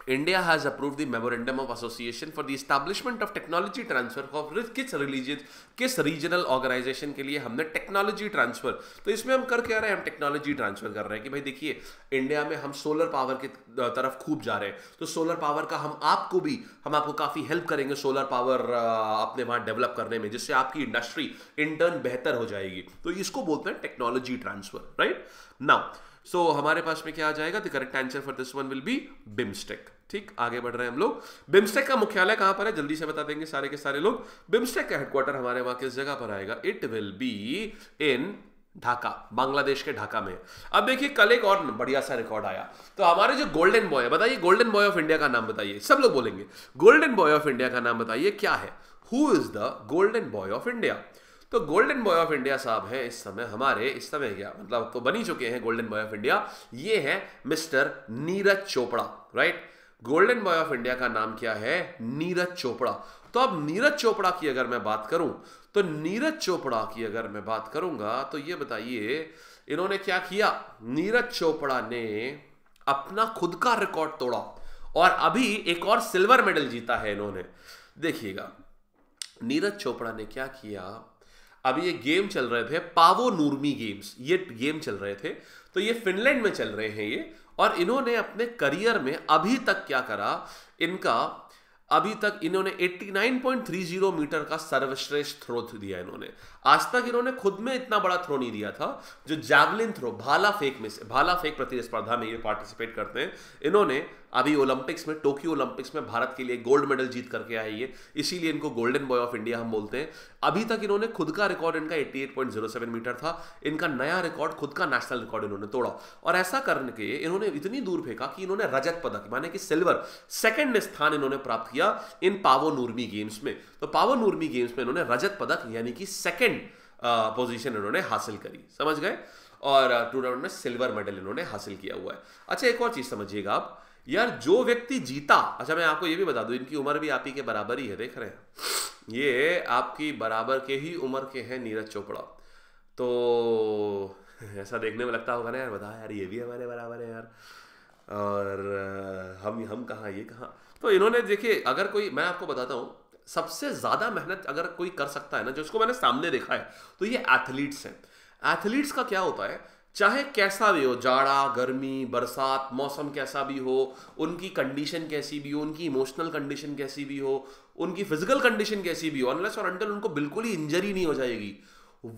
India has approved the Memorandum of Association for the Establishment of Technology Transfer of किस religion किस regional organization के लिए हमने technology transfer तो इसमें हम कर क्या रहे हैं हम technology transfer कर रहे हैं कि भाई देखिए इंडिया में हम सोलर पावर की तरफ खूब जा रहे हैं तो सोलर पावर का हम आपको भी हम आपको काफ़ी हेल्प करेंगे सोलर पावर अपने वहाँ डेवलप करने में जिससे आपकी इंडस्ट्री इंटर्न बेहतर हो जाएगी तो इसको बोलते हैं technology transfer right now so so, हमारे पास में क्या आ जाएगा the correct answer for this one will be BIMSTEC ठीक आगे बढ़ रहे हैं हम लोग बिम्स्टेक का मुख्यालय कहां पर है जल्दी से बता देंगे सारे के सारे लोग बिम्स्टेक का हेडक्वार्टर हमारे वहां किस जगह पर आएगा it will be in Dhaka Bangladesh के ढाका में अब देखिए कल एक और बढ़िया सा रिकॉर्ड आया तो हमारे जो गोल्डन बॉय है बताइए गोल्डन बॉय ऑफ इंडिया का नाम बताइए सब लोग बोलेंगे गोल्डन बॉय ऑफ इंडिया का नाम बताइए क्या है who is the golden boy of India तो गोल्डन बॉय ऑफ इंडिया साहब हैं इस समय हमारे इस समय क्या मतलब तो बनी चुके हैं गोल्डन बॉय ऑफ इंडिया ये हैं mister Neeraj Chopra right golden boy of India का नाम क्या है नीरज चोपड़ा तो अब नीरज चोपड़ा की अगर मैं बात करूं तो नीरज चोपड़ा की अगर मैं बात करूंगा तो ये बताइए इन्होंने क्या किया नीरज चोपड़ा ने अपना खुद का रिकॉर्ड तोड़ा और अभी एक और सिल्वर मेडल जीता है इन्होंने देखिएगा नीरज चोपड़ा ने क्या किया अभी ये गेम चल रहे थे पावो नूर्मी गेम्स ये गेम चल रहे थे तो ये फिनलैंड में चल रहे हैं ये और इन्होंने अपने करियर में अभी तक क्या करा इनका अभी तक इन्होंने 89.30 मीटर का सर्वश्रेष्ठ थ्रो दिया इन्होंने आज तक इन्होंने खुद में इतना बड़ा थ्रो नहीं दिया था जो जैवलिन थ्रो भाला फेक में से भाला फेक प्रतिस्पर्धा में ये पार्टिसिपेट करते हैं इन्होंने अभी ओलंपिक्स में टोक्यो ओलंपिक्स में भारत के लिए गोल्ड मेडल जीत करके आई है इसीलिए इनको गोल्डन बॉय ऑफ इंडिया हम बोलते हैं अभी तक इन्होंने खुद का रिकॉर्ड इनका 88.07 मीटर था इनका नया रिकॉर्ड खुद का नेशनल रिकॉर्ड इन्होंने तोड़ा और ऐसा करने के इन्होंने इतनी दूर फेंका कि इन्होंने रजत पदक माने कि सिल्वर सेकंड स्थान इन्होंने प्राप्त किया इन पावो नूर्मी गेम्स में तो पावो नूर्मी गेम्स में इन्होंने रजत पदक यानी कि सेकेंड पोजीशन इन्होंने हासिल करी समझ गए और टूर्नामेंट uh, में सिल्वर मेडल इन्होंने हासिल किया हुआ है अच्छा एक और चीज़ समझिएगा आप यार जो व्यक्ति जीता अच्छा मैं आपको ये भी बता दूं इनकी उम्र भी आप ही के बराबर ही है देख रहे हैं ये आपकी बराबर के ही उम्र के हैं नीरज चोपड़ा तो ऐसा देखने में लगता होगा ना यार बता यार ये भी हमारे बराबर है यार और uh, हम हम कहाँ ये कहाँ तो इन्होंने देखिए अगर कोई मैं आपको बताता हूँ सबसे ज़्यादा मेहनत अगर कोई कर सकता है ना जिसको मैंने सामने देखा है तो ये एथलीट्स हैं एथलीट्स का क्या होता है चाहे कैसा भी हो जाड़ा गर्मी बरसात मौसम कैसा भी हो उनकी कंडीशन कैसी भी हो उनकी इमोशनल कंडीशन कैसी भी हो उनकी फिजिकल कंडीशन कैसी भी हो अनलेस और अंटल उनको बिल्कुल ही इंजरी नहीं हो जाएगी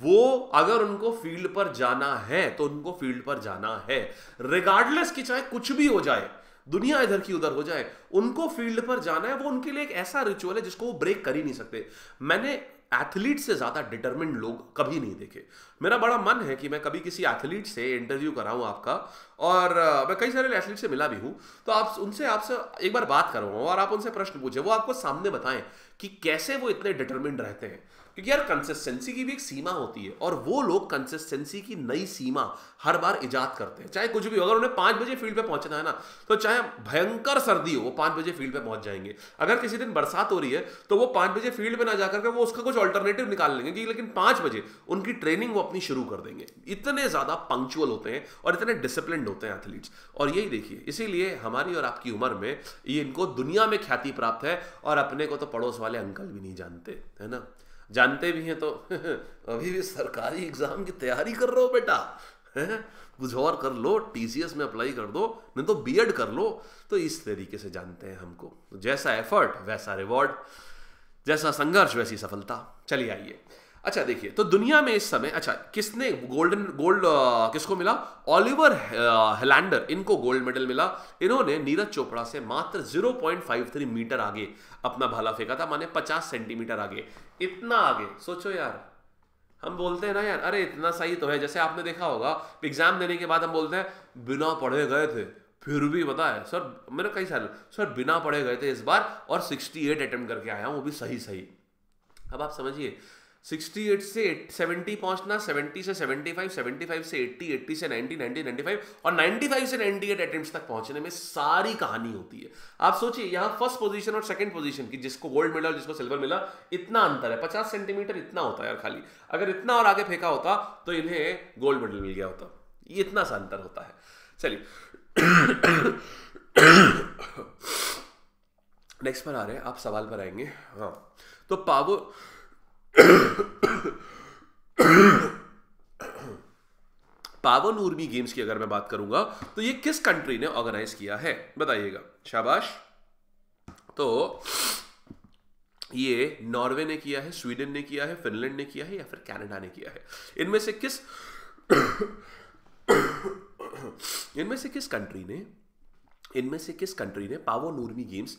वो अगर उनको फील्ड पर जाना है तो उनको फील्ड पर जाना है रिगार्डलेस कि चाहे कुछ भी हो जाए दुनिया इधर की उधर हो जाए उनको फील्ड पर जाना है वो उनके लिए एक ऐसा रिचुअल है जिसको वो ब्रेक कर ही नहीं सकते मैंने एथलीट से ज़्यादा डिटर्मेंट लोग कभी नहीं देखे मेरा बड़ा मन है कि मैं कभी किसी एथलीट से इंटरव्यू कराऊं आपका और मैं कई सारे एथलीट से मिला भी हूं तो आप उनसे आपसे एक बार बात करवाऊँ और आप उनसे प्रश्न पूछे वो आपको सामने बताएं कि कैसे वो इतने डिटर्मेंट रहते हैं क्योंकि यार कंसिस्टेंसी की भी एक सीमा होती है और वो लोग कंसिस्टेंसी की नई सीमा हर बार ईजाद करते हैं चाहे कुछ भी हो अगर उन्हें पांच बजे फील्ड पे पहुंचना है ना तो चाहे भयंकर सर्दी हो वो पांच बजे फील्ड पे पहुंच जाएंगे अगर किसी दिन बरसात हो रही है तो वो पांच बजे फील्ड पे ना जाकर के वो उसका कुछ ऑल्टरनेटिव निकाल लेंगे कि लेकिन पांच बजे उनकी ट्रेनिंग वो अपनी शुरू कर देंगे इतने ज़्यादा पंक्चुअल होते हैं और इतने डिसिप्लिन होते हैं एथलीट्स और यही देखिए इसीलिए हमारी और आपकी उम्र में ये इनको दुनिया में ख्याति प्राप्त है और अपने को तो पड़ोस वाले अंकल भी नहीं जानते है ना जानते भी हैं तो अभी भी सरकारी एग्जाम की तैयारी कर रहे हो बेटा कुछ और कर लो टीसीएस में अप्लाई कर दो नहीं तो बीएड कर लो तो इस तरीके से जानते हैं हमको जैसा एफर्ट वैसा रिवॉर्ड जैसा संघर्ष वैसी सफलता चलिए आइए अच्छा देखिए तो दुनिया में इस समय अच्छा किसने गोल्डन गोल्ड किसको मिला ओलिवर हेलैंडर इनको गोल्ड मेडल मिला इन्होंने नीरज चोपड़ा से मात्र 0.53 मीटर आगे अपना भाला फेंका था माने 50 सेंटीमीटर आगे इतना आगे सोचो यार हम बोलते हैं ना यार अरे इतना सही तो है जैसे आपने देखा होगा एग्जाम देने के बाद हम बोलते हैं बिना पढ़े गए थे फिर भी बताए है सर मेरे कई साल सर बिना पढ़े गए थे इस बार और 68 एट करके आया हूँ वो भी सही सही अब आप समझिए 68 से 70 पहुंचना 70 से 75 75 से 80 80 से 90 90 95 और 95 से 98 अटेम्प्ट तक पहुंचने में सारी कहानी होती है आप सोचिए यहां फर्स्ट पोजीशन और सेकंड पोजीशन की जिसको गोल्ड मिला और जिसको सिल्वर मिला इतना अंतर है 50 सेंटीमीटर इतना होता है यार खाली अगर इतना और आगे फेंका होता तो इन्हें गोल्ड मेडल मिल गया होता ये इतना सा अंतर होता है चलिए नेक्स्ट पर आ रहे हैं आप सवाल पर आएंगे हाँ तो पावर पावन उर्मी गेम्स की अगर मैं बात करूंगा तो ये किस कंट्री ने ऑर्गेनाइज किया है बताइएगा शाबाश तो ये नॉर्वे ने किया है स्वीडन ने किया है फिनलैंड ने किया है या फिर कनाडा ने किया है इनमें से किस इनमें से किस कंट्री ने इनमें से किस कंट्री ने पावो नूरमी गेम्स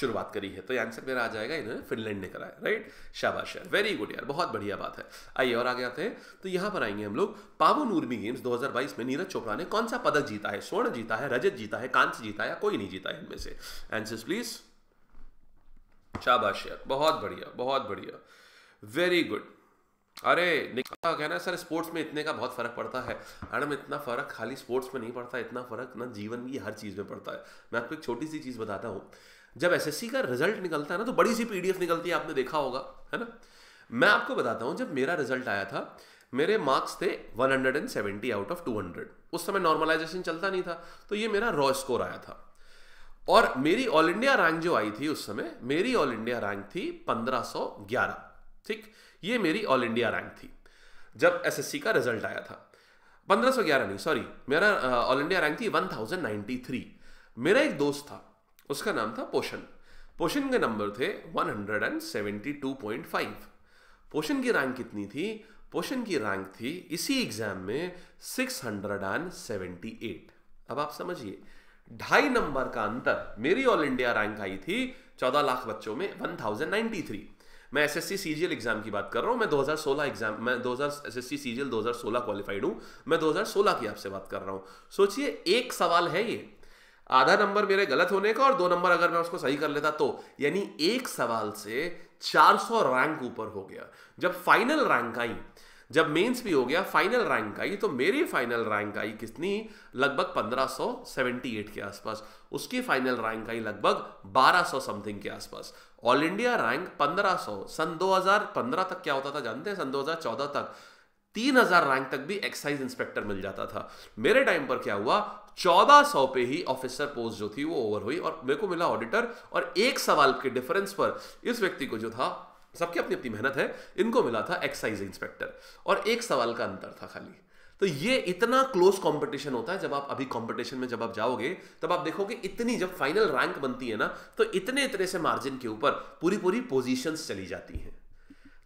शुरुआत करी है तो आंसर मेरा आ जाएगा इन्होंने फिनलैंड ने कराया राइट शाबाश यार वेरी गुड यार बहुत बढ़िया बात है आइए और आगे आते हैं तो यहाँ पर आएंगे हम लोग पावो नूरमी गेम्स 2022 में नीरज चोपड़ा ने कौन सा पदक जीता है स्वर्ण जीता है रजत जीता है कांस्य जीता है या कोई नहीं जीता है इनमें से आंसर प्लीज शाबाश यार बहुत बढ़िया बहुत बढ़िया वेरी गुड अरे निकाह कहना सर स्पोर्ट्स में इतने का बहुत फ़र्क पड़ता है मैडम इतना फ़र्क खाली स्पोर्ट्स में नहीं पड़ता इतना फ़र्क ना जीवन की हर चीज़ में पड़ता है मैं आपको एक छोटी सी चीज़ बताता हूँ जब एस का रिजल्ट निकलता है ना तो बड़ी सी पीडीएफ निकलती है आपने देखा होगा है ना मैं आपको बताता हूँ जब मेरा रिजल्ट आया था मेरे मार्क्स थे 170 आउट ऑफ 200 उस समय नॉर्मलाइजेशन चलता नहीं था तो ये मेरा रॉ स्कोर आया था और मेरी ऑल इंडिया रैंक जो आई थी उस समय मेरी ऑल इंडिया रैंक थी 1511 ठीक ये मेरी ऑल इंडिया रैंक थी जब एस का रिजल्ट आया था पंद्रह ग्यारह नहीं सॉरी मेरा ऑल इंडिया रैंक थी वन थाउजेंड थ्री मेरा एक दोस्त था उसका नाम था पोषण पोषण के नंबर थे one hundred and seventy two point five Poshan की रैंक कितनी थी पोषण की रैंक थी इसी एग्जाम में सिक्स हंड्रेड एंड एट अब आप समझिए ढाई नंबर का अंतर मेरी ऑल इंडिया रैंक आई थी चौदह लाख बच्चों में थ्री मैं एस एस एग्ज़ाम की बात कर रहा हूँ मैं दो हजार सोलह एग्ज़ाम मैं दो हजार एस एस सी सी सोलह क्वालिफाइड हूँ मैं दो हजार सोलह की आपसे बात कर रहा हूँ सोचिए एक सवाल है ये आधा नंबर मेरे गलत होने का और दो नंबर अगर मैं उसको सही कर लेता तो यानी एक सवाल से 400 रैंक ऊपर हो गया जब फाइनल रैंक आई जब मेंस भी हो गया फाइनल रैंक आई तो मेरी फाइनल रैंक आई कितनी लगभग 1578 के आसपास उसकी फाइनल रैंक आई लगभग 1200 समथिंग के आसपास ऑल इंडिया रैंक 1500 सन 2015 तक क्या होता था जानते हैं सन 2014 तक 3000 रैंक तक भी एक्साइज इंस्पेक्टर मिल जाता था मेरे टाइम पर क्या हुआ 1400 पे ही ऑफिसर पोस्ट जो थी वो ओवर हुई और मेरे को मिला ऑडिटर और एक सवाल के डिफरेंस पर इस व्यक्ति को जो था सबकी अपनी अपनी मेहनत है इनको मिला था एक्साइज इंस्पेक्टर और एक सवाल का अंतर था खाली तो ये इतना क्लोज कंपटीशन होता है जब आप अभी कंपटीशन में जब आप जाओगे तब आप देखोगे इतनी जब फाइनल रैंक बनती है ना तो इतने इतने से मार्जिन के ऊपर पूरी पूरी पोजीशंस चली जाती हैं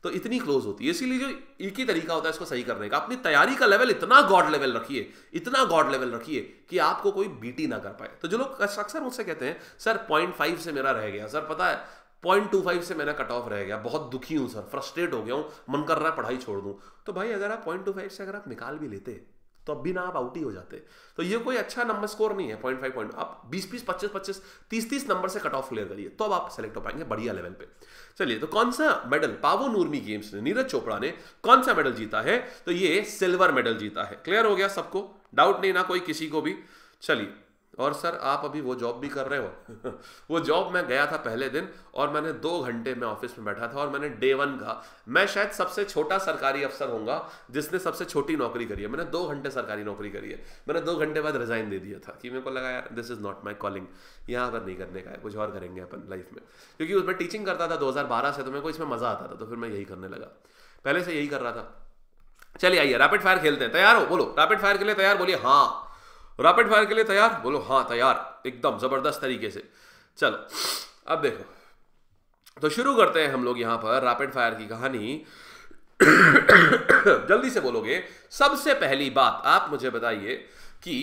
तो इतनी क्लोज होती है इसीलिए जो एक ही तरीका होता है इसको सही करने का अपनी तैयारी का लेवल इतना गॉड लेवल रखिए इतना गॉड लेवल रखिए कि आपको कोई बीटी ना कर पाए तो जो लोग अक्सर मुझसे कहते हैं सर पॉइंट फाइव से मेरा रह गया सर पता है पॉइंट टू फाइव से मेरा कट ऑफ रह गया बहुत दुखी हूँ सर फ्रस्ट्रेट हो गया हूँ मन कर रहा है पढ़ाई छोड़ दूँ तो भाई अगर आप पॉइंट टू फाइव से अगर आप निकाल भी लेते तो अब भी ना आप आउट ही हो जाते तो ये कोई अच्छा नंबर स्कोर नहीं है पॉइंट फाइव पॉइंट आप बीस बीस पच्चीस पच्चीस तीस तीस नंबर से कट ऑफ क्लियर करिए तो अब आप सेलेक्ट हो पाएंगे बढ़िया लेवल पे चलिए तो कौन सा मेडल पावो नूरमी गेम्स ने नीरज चोपड़ा ने कौन सा मेडल जीता है तो ये सिल्वर मेडल जीता है क्लियर हो गया सबको डाउट नहीं ना कोई किसी को भी चलिए और सर आप अभी वो जॉब भी कर रहे हो वो जॉब मैं गया था पहले दिन और मैंने दो घंटे में ऑफिस में बैठा था और मैंने डे वन कहा मैं शायद सबसे छोटा सरकारी अफसर होऊंगा जिसने सबसे छोटी नौकरी करी है मैंने दो घंटे सरकारी नौकरी करी है मैंने दो घंटे बाद रिजाइन दे दिया था कि मेरे को लगा यार this is not my calling यहाँ पर नहीं करने का है कुछ और करेंगे अपन लाइफ में क्योंकि उसमें टीचिंग करता था दो से तो मेरे को इसमें मज़ा आता था तो फिर मैं यही करने लगा पहले से यही कर रहा था चलिए आइए रैपिड फायर खेलते हैं तैयार हो बोलो रैपिड फायर के लिए तैयार बोलिए हाँ रैपिड फायर के लिए तैयार बोलो हाँ तैयार एकदम ज़बरदस्त तरीके से चलो अब देखो तो शुरू करते हैं हम लोग यहां पर रैपिड फायर की कहानी जल्दी से बोलोगे सबसे पहली बात आप मुझे बताइए कि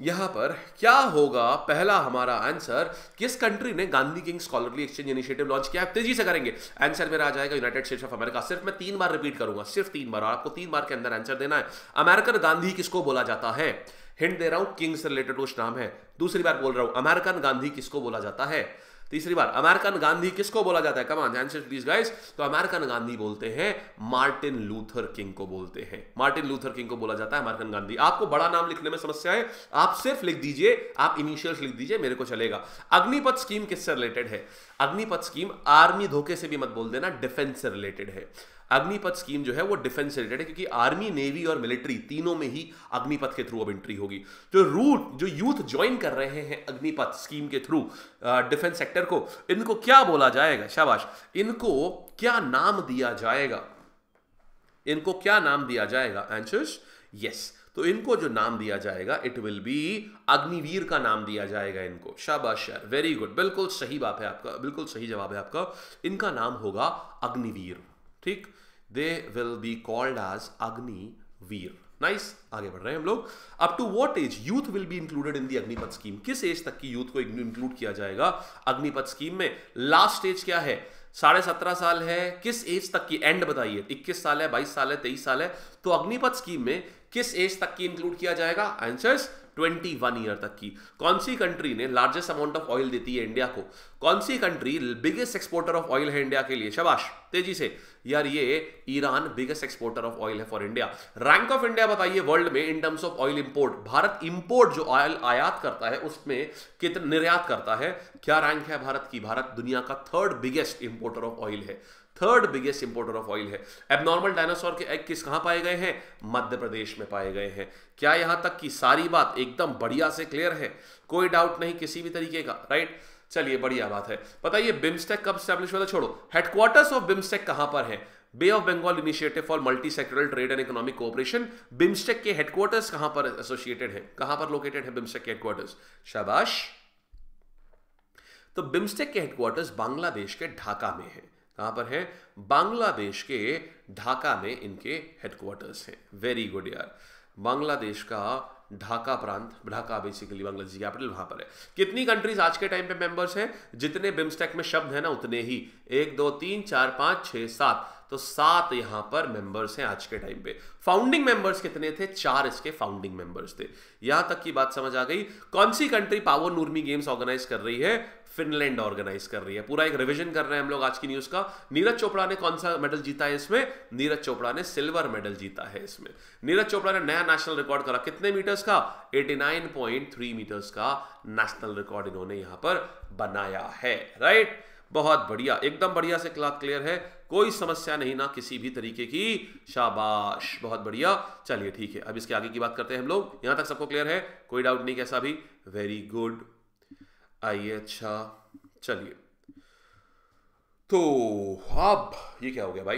यहां पर क्या होगा पहला हमारा आंसर किस कंट्री ने Gandhi king scholarly exchange initiative launch किया तेजी से करेंगे आंसर मेरा आ जाएगा यूनाइटेड स्टेट्स ऑफ अमेरिका सिर्फ मैं तीन बार रिपीट करूंगा सिर्फ तीन बार और आपको तीन बार के अंदर आंसर देना है अमेरिकन गांधी किसको बोला जाता है हिंट दे रहा हूं किंग से रिलेटेड कुछ नाम है दूसरी बार बोल रहा हूं अमेरिकन गांधी किसको बोला जाता है तीसरी बार अमेरिकन गांधी किसको बोला जाता है come on answer please guys तो अमेरिकन गांधी बोलते हैं मार्टिन लूथर किंग को बोलते हैं मार्टिन लूथर किंग को बोला जाता है अमेरिकन गांधी आपको बड़ा नाम लिखने में समस्या है आप सिर्फ लिख दीजिए आप इनिशियल्स लिख दीजिए मेरे को चलेगा अग्निपथ स्कीम किससे रिलेटेड है अग्निपथ स्कीम आर्मी धोखे से भी मत बोल देना डिफेंस से रिलेटेड है अग्निपथ स्कीम जो है वो डिफेंस रिलेटेड है क्योंकि आर्मी नेवी और मिलिट्री तीनों में ही अग्निपथ के थ्रू अब एंट्री होगी जो रूट जो यूथ ज्वाइन कर रहे हैं अग्निपथ स्कीम के थ्रू डिफेंस सेक्टर को इनको क्या बोला जाएगा शाबाश इनको क्या नाम दिया जाएगा इनको क्या नाम दिया जाएगा आंसर्स यस तो इनको जो नाम दिया जाएगा इट विल बी अग्निवीर का नाम दिया जाएगा इनको शाबाश यार वेरी गुड बिल्कुल सही बात है आपका बिल्कुल सही जवाब है आपका इनका नाम होगा अग्निवीर ठीक they will be called as Agniveer nice आगे बढ़ रहे हैं हम लोग up to what age youth will be included in the Agnipath scheme किस एज तक की यूथ को इंक्लूड किया जाएगा अग्निपथ स्कीम में लास्ट एज क्या है साढ़े सत्रह साल है किस एज तक की एंड बताइए इक्कीस साल है बाईस साल है तेईस साल है तो अग्निपथ स्कीम में किस एज तक की इंक्लूड किया जाएगा आंसर्स ट्वेंटी वन ईयर तक की कौन सी कंट्री ने लार्जेस्ट अमाउंट ऑफ ऑयल देती है इंडिया को कौन सी country biggest exporter of oil है इंडिया के लिए शबाश तेजी से यार ये Iran biggest exporter of oil है for India rank of India बताइए वर्ल्ड में in terms of oil import Bharat import जो ऑयल आयात करता है उसमें कितना निर्यात करता है क्या रैंक है भारत की भारत दुनिया का third biggest importer of oil है third biggest importer of oil है एबनॉर्मल डायनासोर के एग किस कहां पाए गए हैं मध्य प्रदेश में पाए गए हैं क्या यहां तक की सारी बात एकदम बढ़िया से क्लियर है कोई डाउट नहीं किसी भी तरीके का राइट चलिए बढ़िया बात है बताइए बिम्स्टेक कब स्टैब्लिश हुआ छोड़ो हेडक्वार्टर्स ऑफ बिम्स्टेक कहां पर है bay of Bengal initiative for multi sectoral trade and economic cooperation BIMSTEC के हेडक्वार्टर्स कहां पर एसोसिएटेड है कहां पर लोकेटेड है बिम्स्टेक के हेडक्वार्टर्स शाबाश तो बिम्स्टेक के हेडक्वार्टर्स बांग्लादेश के ढाका में है कहां पर है बांग्लादेश के ढाका में इनके हेडक्वार्टर्स हैं वेरी गुड यार बांग्लादेश का ढाका प्रांत ढाका बेसिकली बांग्लादेश कैपिटल वहां पर है कितनी कंट्रीज आज के टाइम पे मेंबर्स हैं जितने बिम्स्टेक में शब्द हैं ना उतने ही एक दो तीन चार पांच छह सात तो सात यहां पर मेंबर्स हैं आज के टाइम पे फाउंडिंग मेंबर्स कितने थे चार इसके फाउंडिंग मेंबर्स थे यहां तक की बात समझ आ गई कौन सी country Paavo Nurmi games organise कर रही है फिनलैंड ऑर्गेनाइज कर रही है पूरा एक रिविजन कर रहे हैं हम लोग आज की न्यूज का नीरज चोपड़ा ने कौन सा मेडल जीता है इसमें नीरज चोपड़ा ने सिल्वर मेडल जीता है इसमें नीरज चोपड़ा ने नया नेशनल रिकॉर्ड करा कितने मीटर्स का 89.3 मीटर्स का नेशनल रिकॉर्ड इन्होंने यहां पर बनाया है राइट बहुत बढ़िया एकदम बढ़िया से क्लास क्लियर है कोई समस्या नहीं ना किसी भी तरीके की शाबाश बहुत बढ़िया चलिए ठीक है अब इसके आगे की बात करते हैं हम लोग यहां तक सबको क्लियर है कोई डाउट नहीं कैसा भी वेरी गुड आइए अच्छा चलिए तो अब ये क्या हो गया भाई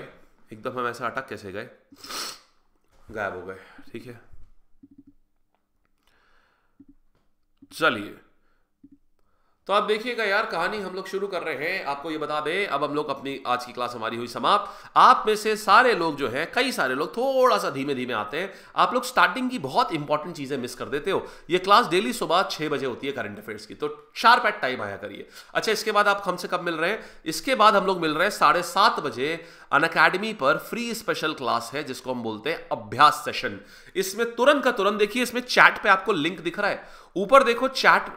एकदम हम ऐसा अटक कैसे गए गायब हो गए ठीक है चलिए तो आप देखिएगा यार कहानी हम लोग शुरू कर रहे हैं आपको ये बता दें अब हम लोग अपनी आज की क्लास हमारी हुई समाप्त आप में से सारे लोग जो हैं कई सारे लोग थोड़ा सा धीमे धीमे आते हैं आप लोग स्टार्टिंग की बहुत इंपॉर्टेंट चीज़ें मिस कर देते हो ये क्लास डेली सुबह छः बजे होती है करंट अफेयर्स की तो शार्प एट टाइम आया करिए अच्छा इसके बाद आप से कब मिल रहे हैं इसके बाद हम लोग मिल रहे हैं साढ़े सात बजे अन अकेडमी पर फ्री स्पेशल क्लास है जिसको हम बोलते हैं अभ्यास सेशन इसमें तुरंत का तुरंत देखिए इसमें चैट पर आपको लिंक दिख रहा है ऊपर देखो चैट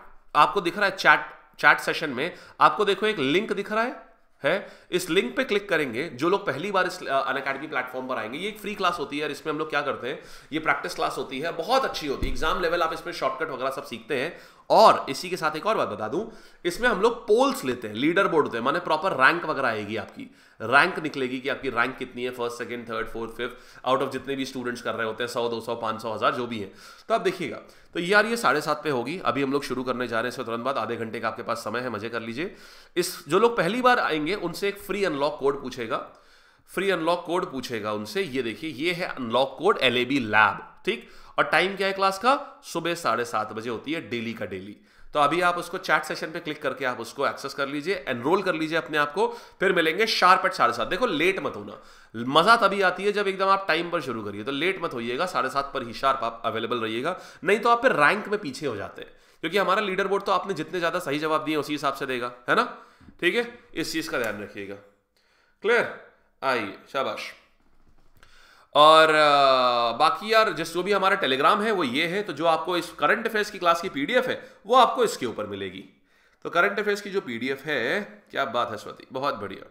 आपको दिख रहा है चैट चैट सेशन में आपको देखो एक लिंक दिख रहा है है इस लिंक पे क्लिक करेंगे जो लोग पहली बार इस अन अकेडमी प्लेटफॉर्म पर आएंगे ये एक फ्री क्लास होती है और इसमें हम लोग क्या करते हैं ये प्रैक्टिस क्लास होती है बहुत अच्छी होती है एग्जाम लेवल आप इसमें शॉर्टकट वगैरह सब सीखते हैं और इसी के साथ एक और बात बता दूं इसमें हम लोग पोल्स लेते हैं लीडर बोर्ड होते हैं माने प्रॉपर रैंक वगैरह आएगी आपकी रैंक निकलेगी कि आपकी रैंक कितनी है first second third fourth fifth out of जितने भी स्टूडेंट्स कर रहे होते हैं सौ दो सौ पांच सौ हज़ार जो भी है तो आप देखिएगा तो यार ये साढ़े सात पे होगी अभी हम लोग शुरू करने जा रहे हैं इसमें तुरंत बाद आधे घंटे का आपके पास समय है मजे कर लीजिए इस जो लोग पहली बार आएंगे उनसे एक फ्री अनलॉक कोड पूछेगा फ्री अनलॉक कोड पूछेगा उनसे ये देखिए ये है अनलॉक कोड एल लैब ठीक और टाइम क्या है क्लास का सुबह साढ़े सात बजे होती है डेली का डेली तो अभी आप उसको चैट सेशन पे क्लिक करके आप उसको एक्सेस कर लीजिए एनरोल कर लीजिए अपने आप को फिर मिलेंगे शार्प एट साढ़े सात देखो लेट मत होना मजा तभी आती है जब एकदम आप टाइम पर शुरू करिए तो लेट मत होइएगा साढ़े सात पर ही शार्प आप अवेलेबल रहिएगा नहीं तो आप फिर रैंक में पीछे हो जाते हैं क्योंकि हमारा लीडर बोर्ड तो आपने जितने ज्यादा सही जवाब दिए उसी हिसाब से देगा है ना ठीक है इस चीज का ध्यान रखिएगा क्लियर आइए शाबाश और बाकी यार जिस जो भी हमारा टेलीग्राम है वो ये है तो जो आपको इस करंट अफेयर्स की क्लास की पीडीएफ है वो आपको इसके ऊपर मिलेगी तो करंट अफेयर्स की जो पीडीएफ है क्या बात है स्वाति बहुत बढ़िया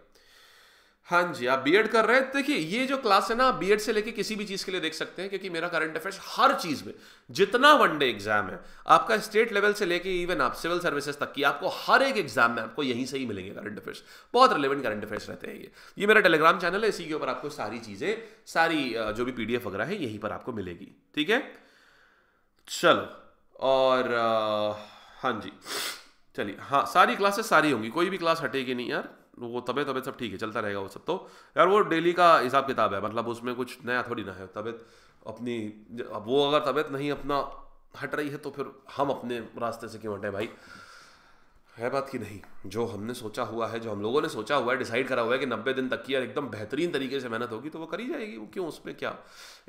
हाँ जी आप बीएड कर रहे हैं देखिए ये जो क्लास है ना आप बीएड से लेके किसी भी चीज़ के लिए देख सकते हैं क्योंकि मेरा करंट अफेयर्स हर चीज़ में जितना वनडे एग्जाम है आपका स्टेट लेवल से लेके इवन आप सिविल सर्विसेज तक की आपको हर एक एग्जाम में आपको यहीं से ही मिलेंगे करंट अफेयर्स बहुत रिलेवेंट करंट अफेयर्स रहते हैं ये ये मेरा टेलीग्राम चैनल है इसी के ऊपर आपको सारी चीज़ें सारी जो भी पी वगैरह है यहीं पर आपको मिलेगी ठीक है चलो और हाँ जी चलिए हाँ सारी क्लासेस सारी होंगी कोई भी क्लास हटेगी नहीं यार वो तबीयत तबीयत सब ठीक है चलता रहेगा वो सब तो यार वो डेली का हिसाब किताब है मतलब उसमें कुछ नया थोड़ी ना है तबीयत अपनी अब वो अगर तबीयत नहीं अपना हट रही है तो फिर हम अपने रास्ते से क्यों हटें भाई है बात की नहीं जो हमने सोचा हुआ है जो हम लोगों ने सोचा हुआ है डिसाइड करा हुआ है कि नब्बे दिन तक की यार एकदम बेहतरीन तरीके से मेहनत होगी तो वो करी जाएगी क्यों उसमें क्या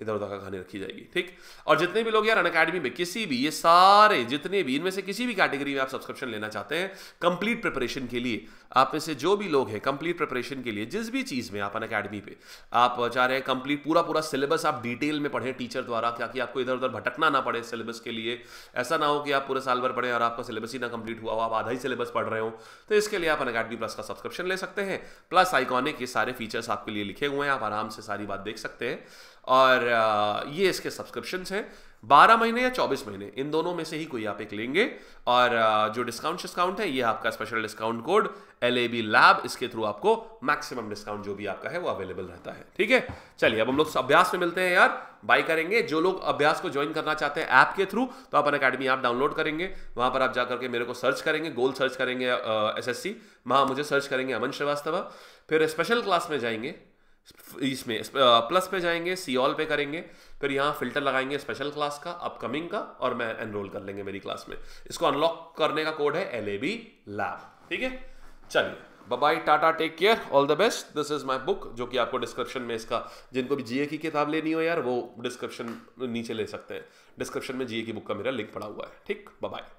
इधर उधर का खाने रखी जाएगी ठीक और जितने भी लोग यार अन अकेडमी में किसी भी ये सारे जितने भी इनमें से किसी भी कैटेगरी में आप सब्सक्रिप्शन लेना चाहते हैं कंप्लीट प्रिपरेशन के लिए आप में से जो भी लोग हैं कंप्लीट प्रिपरेशन के लिए जिस भी चीज़ में आप अन अकेडमी पर आप चाह रहे हैं कंप्लीट पूरा पूरा सिलेबस आप डिटेल में पढ़ें टीचर द्वारा कि आपको इधर उधर भटकना ना पड़े सिलेबस के लिए ऐसा ना हो कि आप पूरे साल भर पढ़ें और आपका सिलेबस ही ना कंप्लीट हुआ हो आप आधा ही सिलेबस सिलेबस पढ़ रहे हो तो इसके लिए आप अनकेडमी प्लस का सब्सक्रिप्शन ले सकते हैं प्लस आइकॉनिक ये सारे फीचर्स आपके लिए लिखे हुए हैं आप आराम से सारी बात देख सकते हैं और ये इसके सब्सक्रिप्शन हैं 12 महीने या 24 महीने इन दोनों में से ही कोई आप एक लेंगे और जो डिस्काउंट डिस्काउंट है ये आपका special discount code L A B lab इसके थ्रू आपको मैक्सिमम डिस्काउंट जो भी आपका है वो अवेलेबल रहता है ठीक है चलिए अब हम लोग अभ्यास में मिलते हैं यार बाई करेंगे जो लोग अभ्यास को ज्वाइन करना चाहते हैं ऐप के थ्रू तो आप अकेडमी ऐप डाउनलोड करेंगे वहां पर आप जाकर के मेरे को सर्च करेंगे गोल सर्च करेंगे एस एस सी वहां मुझे सर्च करेंगे अमन श्रीवास्तव फिर स्पेशल क्लास में जाएंगे इसमें प्लस पे जाएंगे सी ऑल पे करेंगे फिर यहाँ फिल्टर लगाएंगे स्पेशल क्लास का अपकमिंग का और मैं एनरोल कर लेंगे मेरी क्लास में इसको अनलॉक करने का कोड है एल ए बी लैब ठीक है चलिए bye tata take care all the best this is my book जो कि आपको डिस्क्रिप्शन में इसका जिनको भी जीए की किताब लेनी हो यार वो डिस्क्रिप्शन नीचे ले सकते हैं डिस्क्रिप्शन में जीए की बुक का मेरा लिंक पड़ा हुआ है ठीक बाय